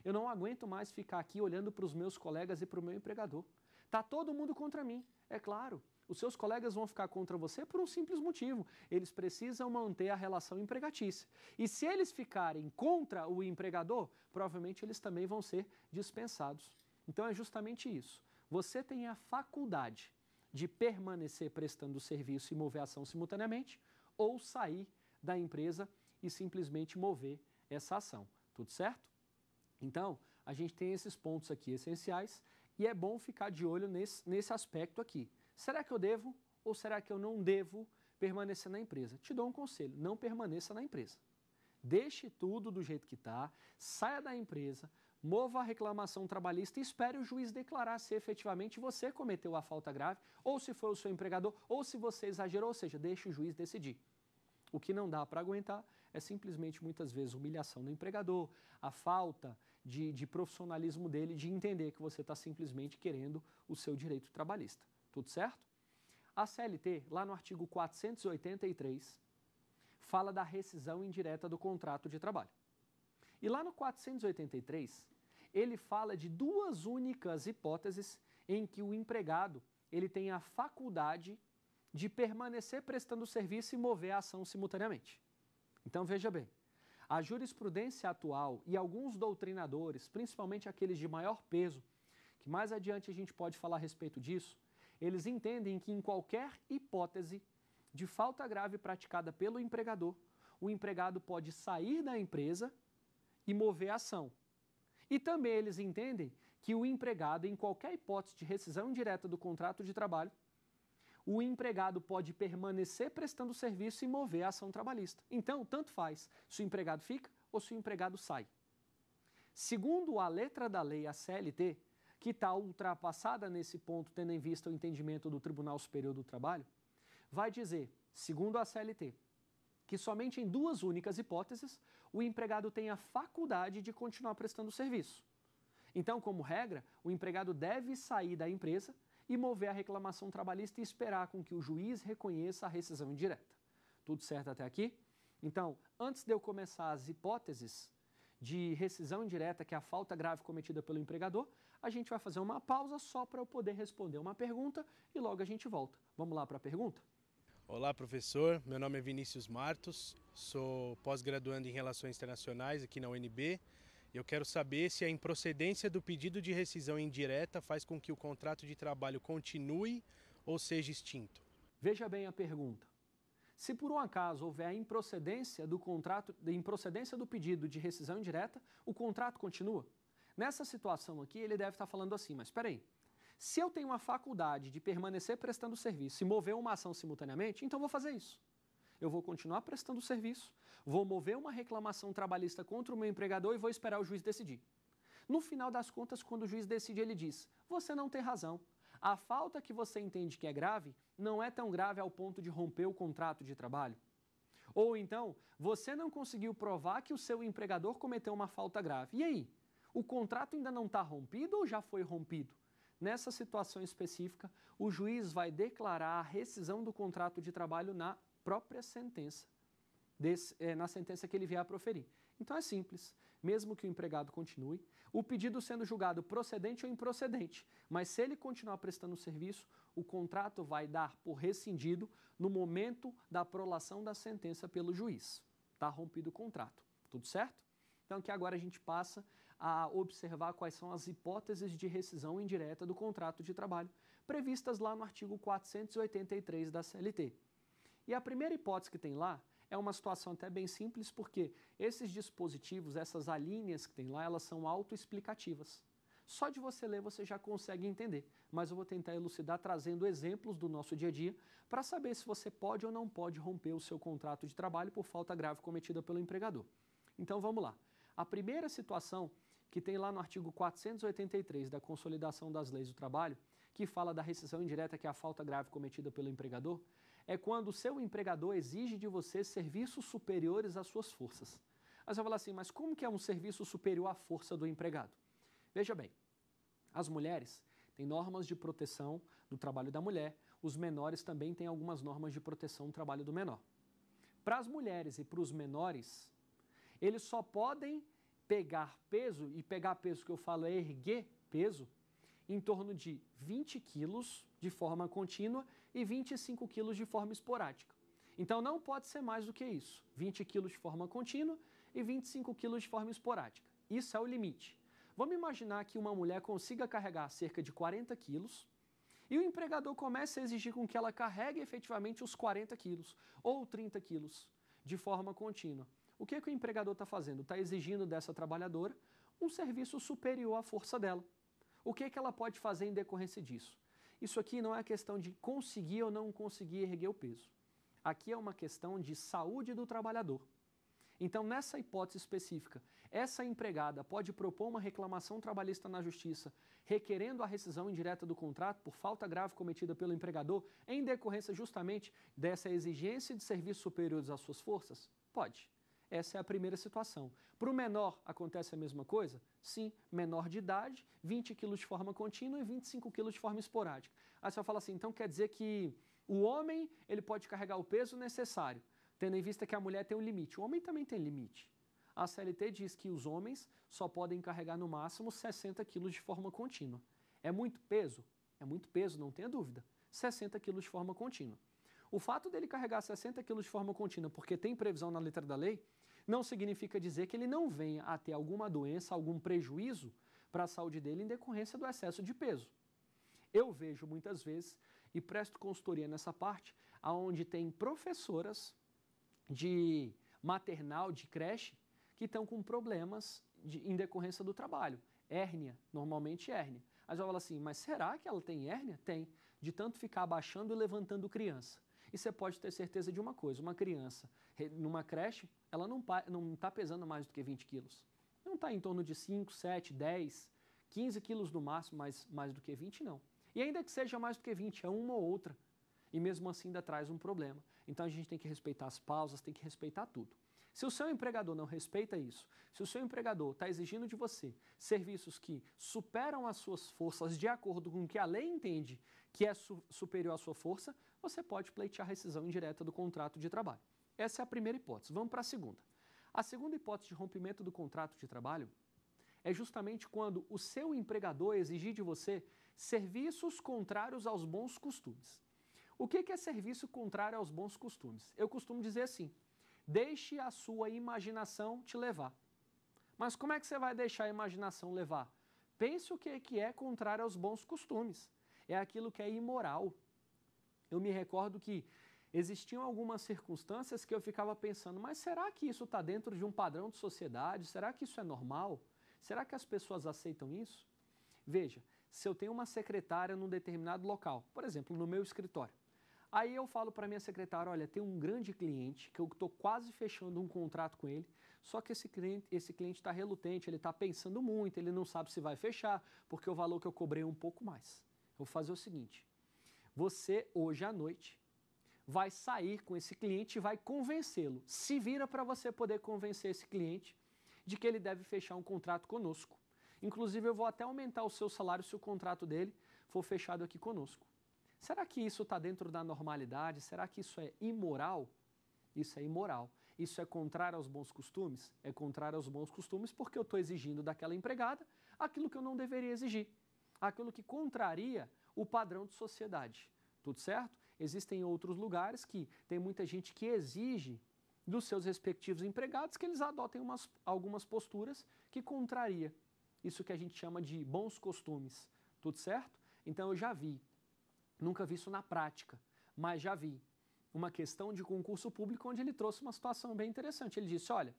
eu não aguento mais ficar aqui olhando para os meus colegas e para o meu empregador. Tá todo mundo contra mim, é claro. Os seus colegas vão ficar contra você por um simples motivo: eles precisam manter a relação empregatícia. E se eles ficarem contra o empregador, provavelmente eles também vão ser dispensados. Então é justamente isso. Você tem a faculdade de permanecer prestando serviço e mover ação simultaneamente ou sair da empresa e simplesmente mover essa ação. Tudo certo? Então, a gente tem esses pontos aqui essenciais e é bom ficar de olho nesse, nesse aspecto aqui. Será que eu devo ou será que eu não devo permanecer na empresa? Te dou um conselho: não permaneça na empresa. Deixe tudo do jeito que está, saia da empresa, mova a reclamação trabalhista e espere o juiz declarar se efetivamente você cometeu a falta grave, ou se foi o seu empregador, ou se você exagerou, ou seja, deixe o juiz decidir. O que não dá para aguentar é simplesmente muitas vezes humilhação do empregador, a falta de, de profissionalismo dele de entender que você está simplesmente querendo o seu direito trabalhista. Tudo certo? A CLT, lá no artigo 483, fala da rescisão indireta do contrato de trabalho. E lá no 483, ele fala de duas únicas hipóteses em que o empregado ele tem a faculdade de permanecer prestando serviço e mover a ação simultaneamente. Então veja bem, a jurisprudência atual e alguns doutrinadores, principalmente aqueles de maior peso, que mais adiante a gente pode falar a respeito disso, eles entendem que, em qualquer hipótese de falta grave praticada pelo empregador, o empregado pode sair da empresa e mover a ação. E também eles entendem que o empregado, em qualquer hipótese de rescisão direta do contrato de trabalho, o empregado pode permanecer prestando serviço e mover a ação trabalhista. Então, tanto faz se o empregado fica ou se o empregado sai. Segundo a letra da lei, a CLT, que está ultrapassada nesse ponto, tendo em vista o entendimento do Tribunal Superior do Trabalho, vai dizer, segundo a CLT, que somente em duas únicas hipóteses o empregado tem a faculdade de continuar prestando o serviço. Então, como regra, o empregado deve sair da empresa e mover a reclamação trabalhista e esperar com que o juiz reconheça a rescisão indireta. Tudo certo até aqui? Então, antes de eu começar as hipóteses de rescisão indireta, que é a falta grave cometida pelo empregador, a gente vai fazer uma pausa só para eu poder responder uma pergunta e logo a gente volta. Vamos lá para a pergunta? Olá, professor. Meu nome é Vinícius Martos, sou pós-graduando em Relações Internacionais aqui na UNB. Eu quero saber se a improcedência do pedido de rescisão indireta faz com que o contrato de trabalho continue ou seja extinto. Veja bem a pergunta. Se por um acaso houver a improcedência do contrato, improcedência do pedido de rescisão indireta, o contrato continua? Nessa situação aqui, ele deve estar falando assim, mas espera aí. Se eu tenho a faculdade de permanecer prestando serviço e mover uma ação simultaneamente, então vou fazer isso. Eu vou continuar prestando serviço, vou mover uma reclamação trabalhista contra o meu empregador e vou esperar o juiz decidir. No final das contas, quando o juiz decide, ele diz: Você não tem razão. A falta que você entende que é grave não é tão grave ao ponto de romper o contrato de trabalho. Ou então, você não conseguiu provar que o seu empregador cometeu uma falta grave. E aí? O contrato ainda não está rompido ou já foi rompido? Nessa situação específica, o juiz vai declarar a rescisão do contrato de trabalho na própria sentença, desse, é, na sentença que ele vier a proferir. Então é simples, mesmo que o empregado continue, o pedido sendo julgado procedente ou improcedente, mas se ele continuar prestando serviço, o contrato vai dar por rescindido no momento da prolação da sentença pelo juiz. Está rompido o contrato, tudo certo? Então aqui agora a gente passa a observar quais são as hipóteses de rescisão indireta do contrato de trabalho previstas lá no artigo 483 da CLT. E a primeira hipótese que tem lá é uma situação até bem simples, porque esses dispositivos, essas alíneas que tem lá, elas são autoexplicativas. Só de você ler você já consegue entender, mas eu vou tentar elucidar trazendo exemplos do nosso dia a dia para saber se você pode ou não pode romper o seu contrato de trabalho por falta grave cometida pelo empregador. Então vamos lá. A primeira situação que tem lá no artigo 483 da Consolidação das Leis do Trabalho, que fala da rescisão indireta, que é a falta grave cometida pelo empregador, é quando o seu empregador exige de você serviços superiores às suas forças. Aí você vai falar assim, mas como que é um serviço superior à força do empregado? Veja bem, as mulheres têm normas de proteção do trabalho da mulher, os menores também têm algumas normas de proteção do trabalho do menor. Para as mulheres e para os menores, eles só podem pegar peso, e pegar peso que eu falo é erguer peso, em torno de 20 quilos de forma contínua e 25 quilos de forma esporádica. Então não pode ser mais do que isso, 20 quilos de forma contínua e 25 quilos de forma esporádica. Isso é o limite. Vamos imaginar que uma mulher consiga carregar cerca de 40 quilos e o empregador começa a exigir com que ela carregue efetivamente os 40 quilos ou 30 quilos de forma contínua. O que, é que o empregador está fazendo? Está exigindo dessa trabalhadora um serviço superior à força dela. O que, é que ela pode fazer em decorrência disso? Isso aqui não é questão de conseguir ou não conseguir erguer o peso. Aqui é uma questão de saúde do trabalhador. Então, nessa hipótese específica, essa empregada pode propor uma reclamação trabalhista na justiça, requerendo a rescisão indireta do contrato por falta grave cometida pelo empregador, em decorrência justamente dessa exigência de serviços superiores às suas forças? Pode. Essa é a primeira situação. Para o menor, acontece a mesma coisa? Sim, menor de idade, 20 quilos de forma contínua e 25 quilos de forma esporádica. Aí você fala assim, então quer dizer que o homem ele pode carregar o peso necessário, tendo em vista que a mulher tem um limite. O homem também tem limite. A CLT diz que os homens só podem carregar no máximo 60 quilos de forma contínua. É muito peso? É muito peso, não tenha dúvida. 60 quilos de forma contínua. O fato dele carregar 60 quilos de forma contínua, porque tem previsão na letra da lei, não significa dizer que ele não venha a ter alguma doença, algum prejuízo para a saúde dele em decorrência do excesso de peso. Eu vejo muitas vezes, e presto consultoria nessa parte, aonde tem professoras de maternal, de creche, que estão com problemas de, em decorrência do trabalho. Hérnia, normalmente hérnia. Mas eu falo assim, mas será que ela tem hérnia? Tem, de tanto ficar abaixando e levantando criança. E você pode ter certeza de uma coisa: uma criança numa creche, ela não está pesando mais do que 20 quilos. Não está em torno de 5, 7, 10, 15 quilos no máximo, mas mais do que 20 não. E ainda que seja mais do que 20, é uma ou outra. E mesmo assim ainda traz um problema. Então a gente tem que respeitar as pausas, tem que respeitar tudo. Se o seu empregador não respeita isso, se o seu empregador está exigindo de você serviços que superam as suas forças de acordo com o que a lei entende que é su superior à sua força, você pode pleitear rescisão indireta do contrato de trabalho. Essa é a primeira hipótese. Vamos para a segunda. A segunda hipótese de rompimento do contrato de trabalho é justamente quando o seu empregador exigir de você serviços contrários aos bons costumes. O que é serviço contrário aos bons costumes? Eu costumo dizer assim: deixe a sua imaginação te levar. Mas como é que você vai deixar a imaginação levar? Pense o que é contrário aos bons costumes. É aquilo que é imoral, eu me recordo que existiam algumas circunstâncias que eu ficava pensando, mas será que isso está dentro de um padrão de sociedade? Será que isso é normal? Será que as pessoas aceitam isso? Veja, se eu tenho uma secretária num determinado local, por exemplo, no meu escritório, aí eu falo para minha secretária, olha, tem um grande cliente que eu estou quase fechando um contrato com ele, só que esse cliente esse cliente está relutante, ele está pensando muito, ele não sabe se vai fechar, porque o valor que eu cobrei é um pouco mais. Eu vou fazer o seguinte, você, hoje à noite, vai sair com esse cliente e vai convencê-lo. Se vira para você poder convencer esse cliente de que ele deve fechar um contrato conosco. Inclusive, eu vou até aumentar o seu salário se o contrato dele for fechado aqui conosco. Será que isso está dentro da normalidade? Será que isso é imoral? Isso é imoral. Isso é contrário aos bons costumes? É contrário aos bons costumes porque eu estou exigindo daquela empregada aquilo que eu não deveria exigir, aquilo que contraria o padrão de sociedade. Tudo certo? Existem outros lugares que tem muita gente que exige dos seus respectivos empregados que eles adotem umas, algumas posturas que contraria isso que a gente chama de bons costumes. Tudo certo? Então eu já vi, nunca vi isso na prática, mas já vi uma questão de concurso público onde ele trouxe uma situação bem interessante. Ele disse: olha,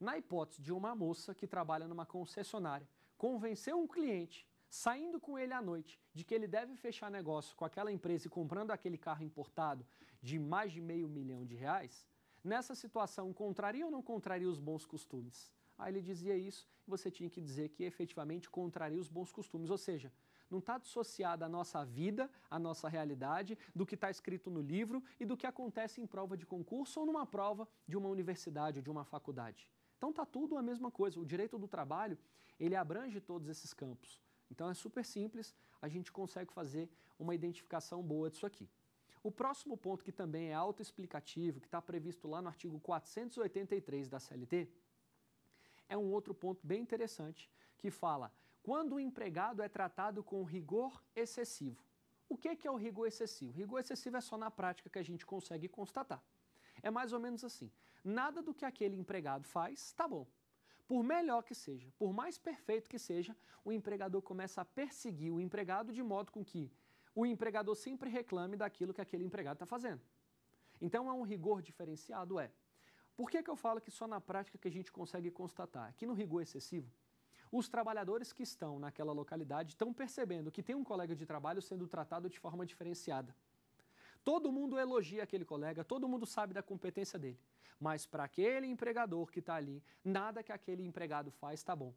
na hipótese de uma moça que trabalha numa concessionária convencer um cliente saindo com ele à noite, de que ele deve fechar negócio com aquela empresa e comprando aquele carro importado de mais de meio milhão de reais, nessa situação contraria ou não contraria os bons costumes? Aí ele dizia isso e você tinha que dizer que efetivamente contraria os bons costumes, ou seja, não está dissociada a nossa vida, a nossa realidade, do que está escrito no livro e do que acontece em prova de concurso ou numa prova de uma universidade ou de uma faculdade. Então tá tudo a mesma coisa. O direito do trabalho ele abrange todos esses campos. Então é super simples, a gente consegue fazer uma identificação boa disso aqui. O próximo ponto, que também é autoexplicativo, que está previsto lá no artigo 483 da CLT, é um outro ponto bem interessante que fala: quando o empregado é tratado com rigor excessivo. O que é o rigor excessivo? O rigor excessivo é só na prática que a gente consegue constatar. É mais ou menos assim: nada do que aquele empregado faz está bom. Por melhor que seja, por mais perfeito que seja, o empregador começa a perseguir o empregado de modo com que o empregador sempre reclame daquilo que aquele empregado está fazendo. Então, é um rigor diferenciado, é. Por que, que eu falo que só na prática que a gente consegue constatar que no rigor excessivo, os trabalhadores que estão naquela localidade estão percebendo que tem um colega de trabalho sendo tratado de forma diferenciada. Todo mundo elogia aquele colega, todo mundo sabe da competência dele. Mas para aquele empregador que está ali, nada que aquele empregado faz está bom.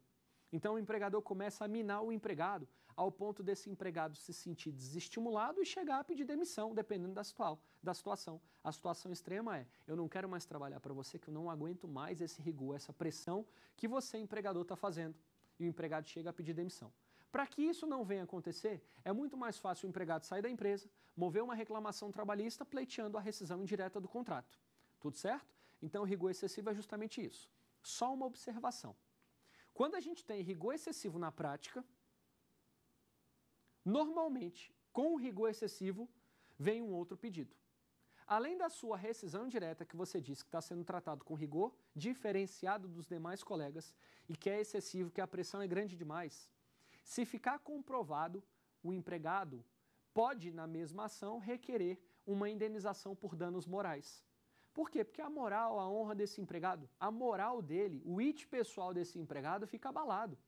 Então o empregador começa a minar o empregado, ao ponto desse empregado se sentir desestimulado e chegar a pedir demissão, dependendo da, situa da situação. A situação extrema é: eu não quero mais trabalhar para você, que eu não aguento mais esse rigor, essa pressão que você, empregador, está fazendo. E o empregado chega a pedir demissão. Para que isso não venha acontecer, é muito mais fácil o empregado sair da empresa, mover uma reclamação trabalhista pleiteando a rescisão indireta do contrato. Tudo certo? Então, rigor excessivo é justamente isso. Só uma observação. Quando a gente tem rigor excessivo na prática, normalmente, com o rigor excessivo, vem um outro pedido. Além da sua rescisão direta, que você diz que está sendo tratado com rigor, diferenciado dos demais colegas, e que é excessivo, que a pressão é grande demais, se ficar comprovado, o empregado pode, na mesma ação, requerer uma indenização por danos morais. Por quê? Porque a moral, a honra desse empregado, a moral dele, o it pessoal desse empregado fica abalado.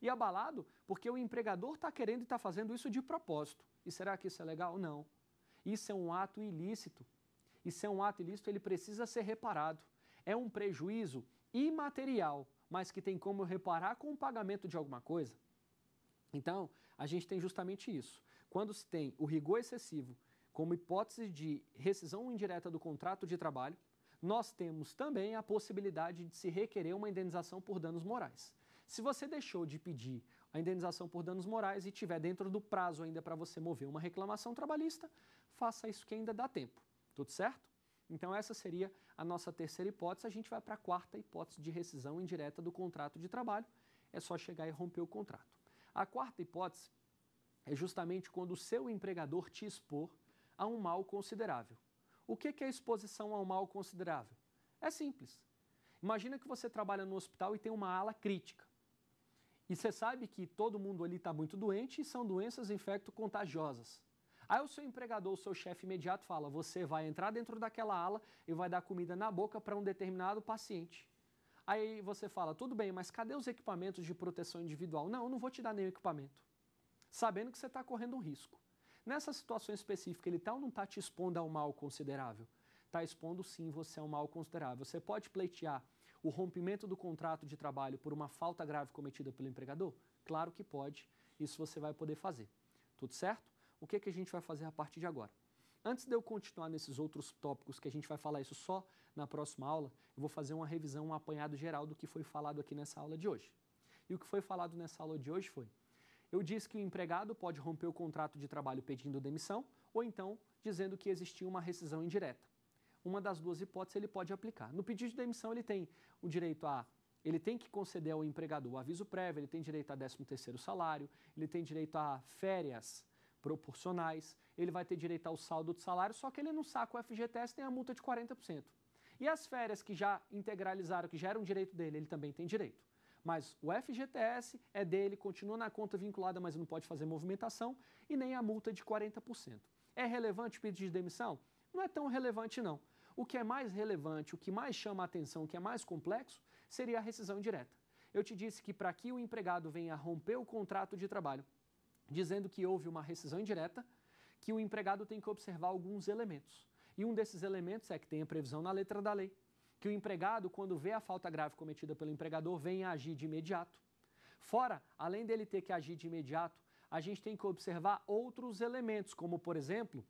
E abalado porque o empregador está querendo e está fazendo isso de propósito. E será que isso é legal? Não. Isso é um ato ilícito. Isso é um ato ilícito, ele precisa ser reparado. É um prejuízo imaterial, mas que tem como reparar com o pagamento de alguma coisa. Então, a gente tem justamente isso. Quando se tem o rigor excessivo como hipótese de rescisão indireta do contrato de trabalho, nós temos também a possibilidade de se requerer uma indenização por danos morais. Se você deixou de pedir a indenização por danos morais e tiver dentro do prazo ainda para você mover uma reclamação trabalhista, faça isso que ainda dá tempo. Tudo certo? Então essa seria a nossa terceira hipótese. A gente vai para a quarta hipótese de rescisão indireta do contrato de trabalho. É só chegar e romper o contrato. A quarta hipótese é justamente quando o seu empregador te expor a um mal considerável. O que é exposição a um mal considerável? É simples. Imagina que você trabalha no hospital e tem uma ala crítica. E você sabe que todo mundo ali está muito doente e são doenças infecto-contagiosas. Aí o seu empregador, o seu chefe imediato fala: você vai entrar dentro daquela ala e vai dar comida na boca para um determinado paciente. Aí você fala: tudo bem, mas cadê os equipamentos de proteção individual? Não, eu não vou te dar nenhum equipamento. Sabendo que você está correndo um risco. Nessa situação específica, ele tal tá não está te expondo ao mal considerável? Está expondo sim você ao mal considerável. Você pode pleitear o rompimento do contrato de trabalho por uma falta grave cometida pelo empregador? Claro que pode, isso você vai poder fazer. Tudo certo? O que, é que a gente vai fazer a partir de agora? Antes de eu continuar nesses outros tópicos, que a gente vai falar isso só na próxima aula, eu vou fazer uma revisão, um apanhado geral do que foi falado aqui nessa aula de hoje. E o que foi falado nessa aula de hoje foi eu disse que o empregado pode romper o contrato de trabalho pedindo demissão ou então dizendo que existiu uma rescisão indireta. Uma das duas hipóteses ele pode aplicar. No pedido de demissão ele tem o direito a ele tem que conceder ao empregador o aviso prévio, ele tem direito a 13 salário, ele tem direito a férias proporcionais, ele vai ter direito ao saldo de salário, só que ele não saca o FGTS, tem a multa de 40%. E as férias que já integralizaram, que já eram direito dele, ele também tem direito. Mas o FGTS é dele, continua na conta vinculada, mas não pode fazer movimentação, e nem a multa de 40%. É relevante pedir demissão? Não é tão relevante, não. O que é mais relevante, o que mais chama a atenção, o que é mais complexo, seria a rescisão direta. Eu te disse que para que o empregado venha romper o contrato de trabalho, dizendo que houve uma rescisão indireta, que o empregado tem que observar alguns elementos. E um desses elementos é que tem a previsão na letra da lei que o empregado, quando vê a falta grave cometida pelo empregador, venha agir de imediato. Fora, além dele ter que agir de imediato, a gente tem que observar outros elementos, como, por exemplo,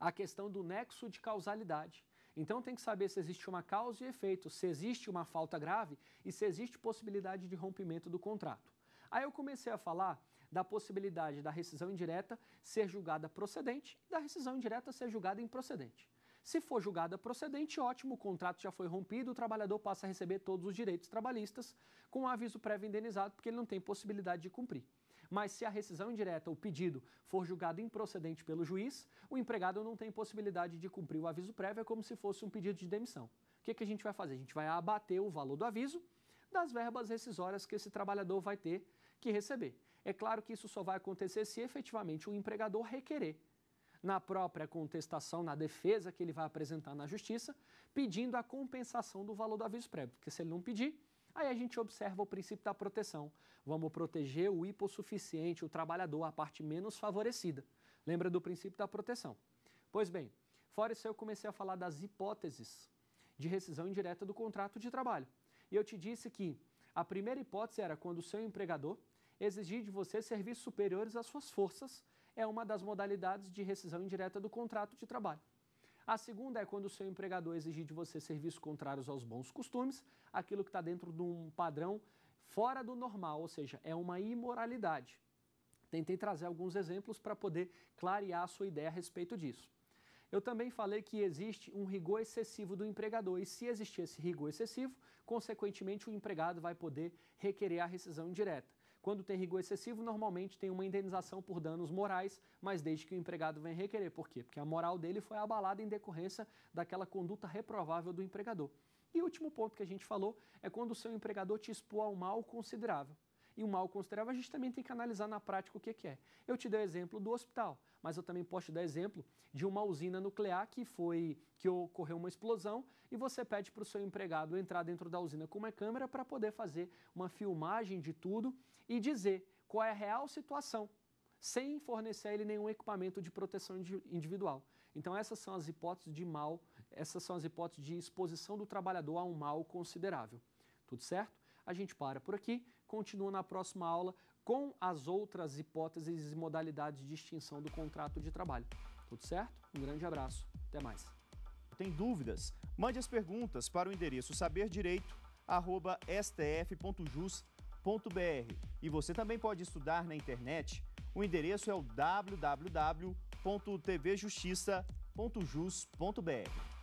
a questão do nexo de causalidade. Então tem que saber se existe uma causa e efeito, se existe uma falta grave e se existe possibilidade de rompimento do contrato. Aí eu comecei a falar da possibilidade da rescisão indireta ser julgada procedente e da rescisão indireta ser julgada improcedente. Se for julgada procedente, ótimo, o contrato já foi rompido, o trabalhador passa a receber todos os direitos trabalhistas com um aviso prévio indenizado, porque ele não tem possibilidade de cumprir. Mas se a rescisão indireta, o pedido, for julgado improcedente pelo juiz, o empregado não tem possibilidade de cumprir o aviso prévio, é como se fosse um pedido de demissão. O que, que a gente vai fazer? A gente vai abater o valor do aviso das verbas rescisórias que esse trabalhador vai ter que receber. É claro que isso só vai acontecer se efetivamente o empregador requerer na própria contestação, na defesa que ele vai apresentar na justiça, pedindo a compensação do valor do aviso prévio, porque se ele não pedir, aí a gente observa o princípio da proteção. Vamos proteger o hipossuficiente, o trabalhador, a parte menos favorecida. Lembra do princípio da proteção. Pois bem, fora isso eu comecei a falar das hipóteses de rescisão indireta do contrato de trabalho. E eu te disse que a primeira hipótese era quando o seu empregador exigir de você serviços superiores às suas forças é uma das modalidades de rescisão indireta do contrato de trabalho. A segunda é quando o seu empregador exigir de você serviços contrários aos bons costumes, aquilo que está dentro de um padrão fora do normal, ou seja, é uma imoralidade. Tentei trazer alguns exemplos para poder clarear a sua ideia a respeito disso. Eu também falei que existe um rigor excessivo do empregador, e se existir esse rigor excessivo, consequentemente o empregado vai poder requerer a rescisão indireta. Quando tem rigor excessivo, normalmente tem uma indenização por danos morais, mas desde que o empregado venha requerer. Por quê? Porque a moral dele foi abalada em decorrência daquela conduta reprovável do empregador. E o último ponto que a gente falou é quando o seu empregador te expor ao mal considerável e o mal considerável, a gente também tem que analisar na prática o que, que é. Eu te dei o exemplo do hospital, mas eu também posso te dar exemplo de uma usina nuclear que foi que ocorreu uma explosão e você pede para o seu empregado entrar dentro da usina com uma câmera para poder fazer uma filmagem de tudo e dizer qual é a real situação sem fornecer a ele nenhum equipamento de proteção individual. Então essas são as hipóteses de mal, essas são as hipóteses de exposição do trabalhador a um mal considerável. Tudo certo? A gente para por aqui continua na próxima aula com as outras hipóteses e modalidades de extinção do contrato de trabalho. Tudo certo? Um grande abraço. Até mais. Tem dúvidas? Mande as perguntas para o endereço saberdireito@stf.jus.br. E você também pode estudar na internet. O endereço é o www.tvjustiça.jus.br.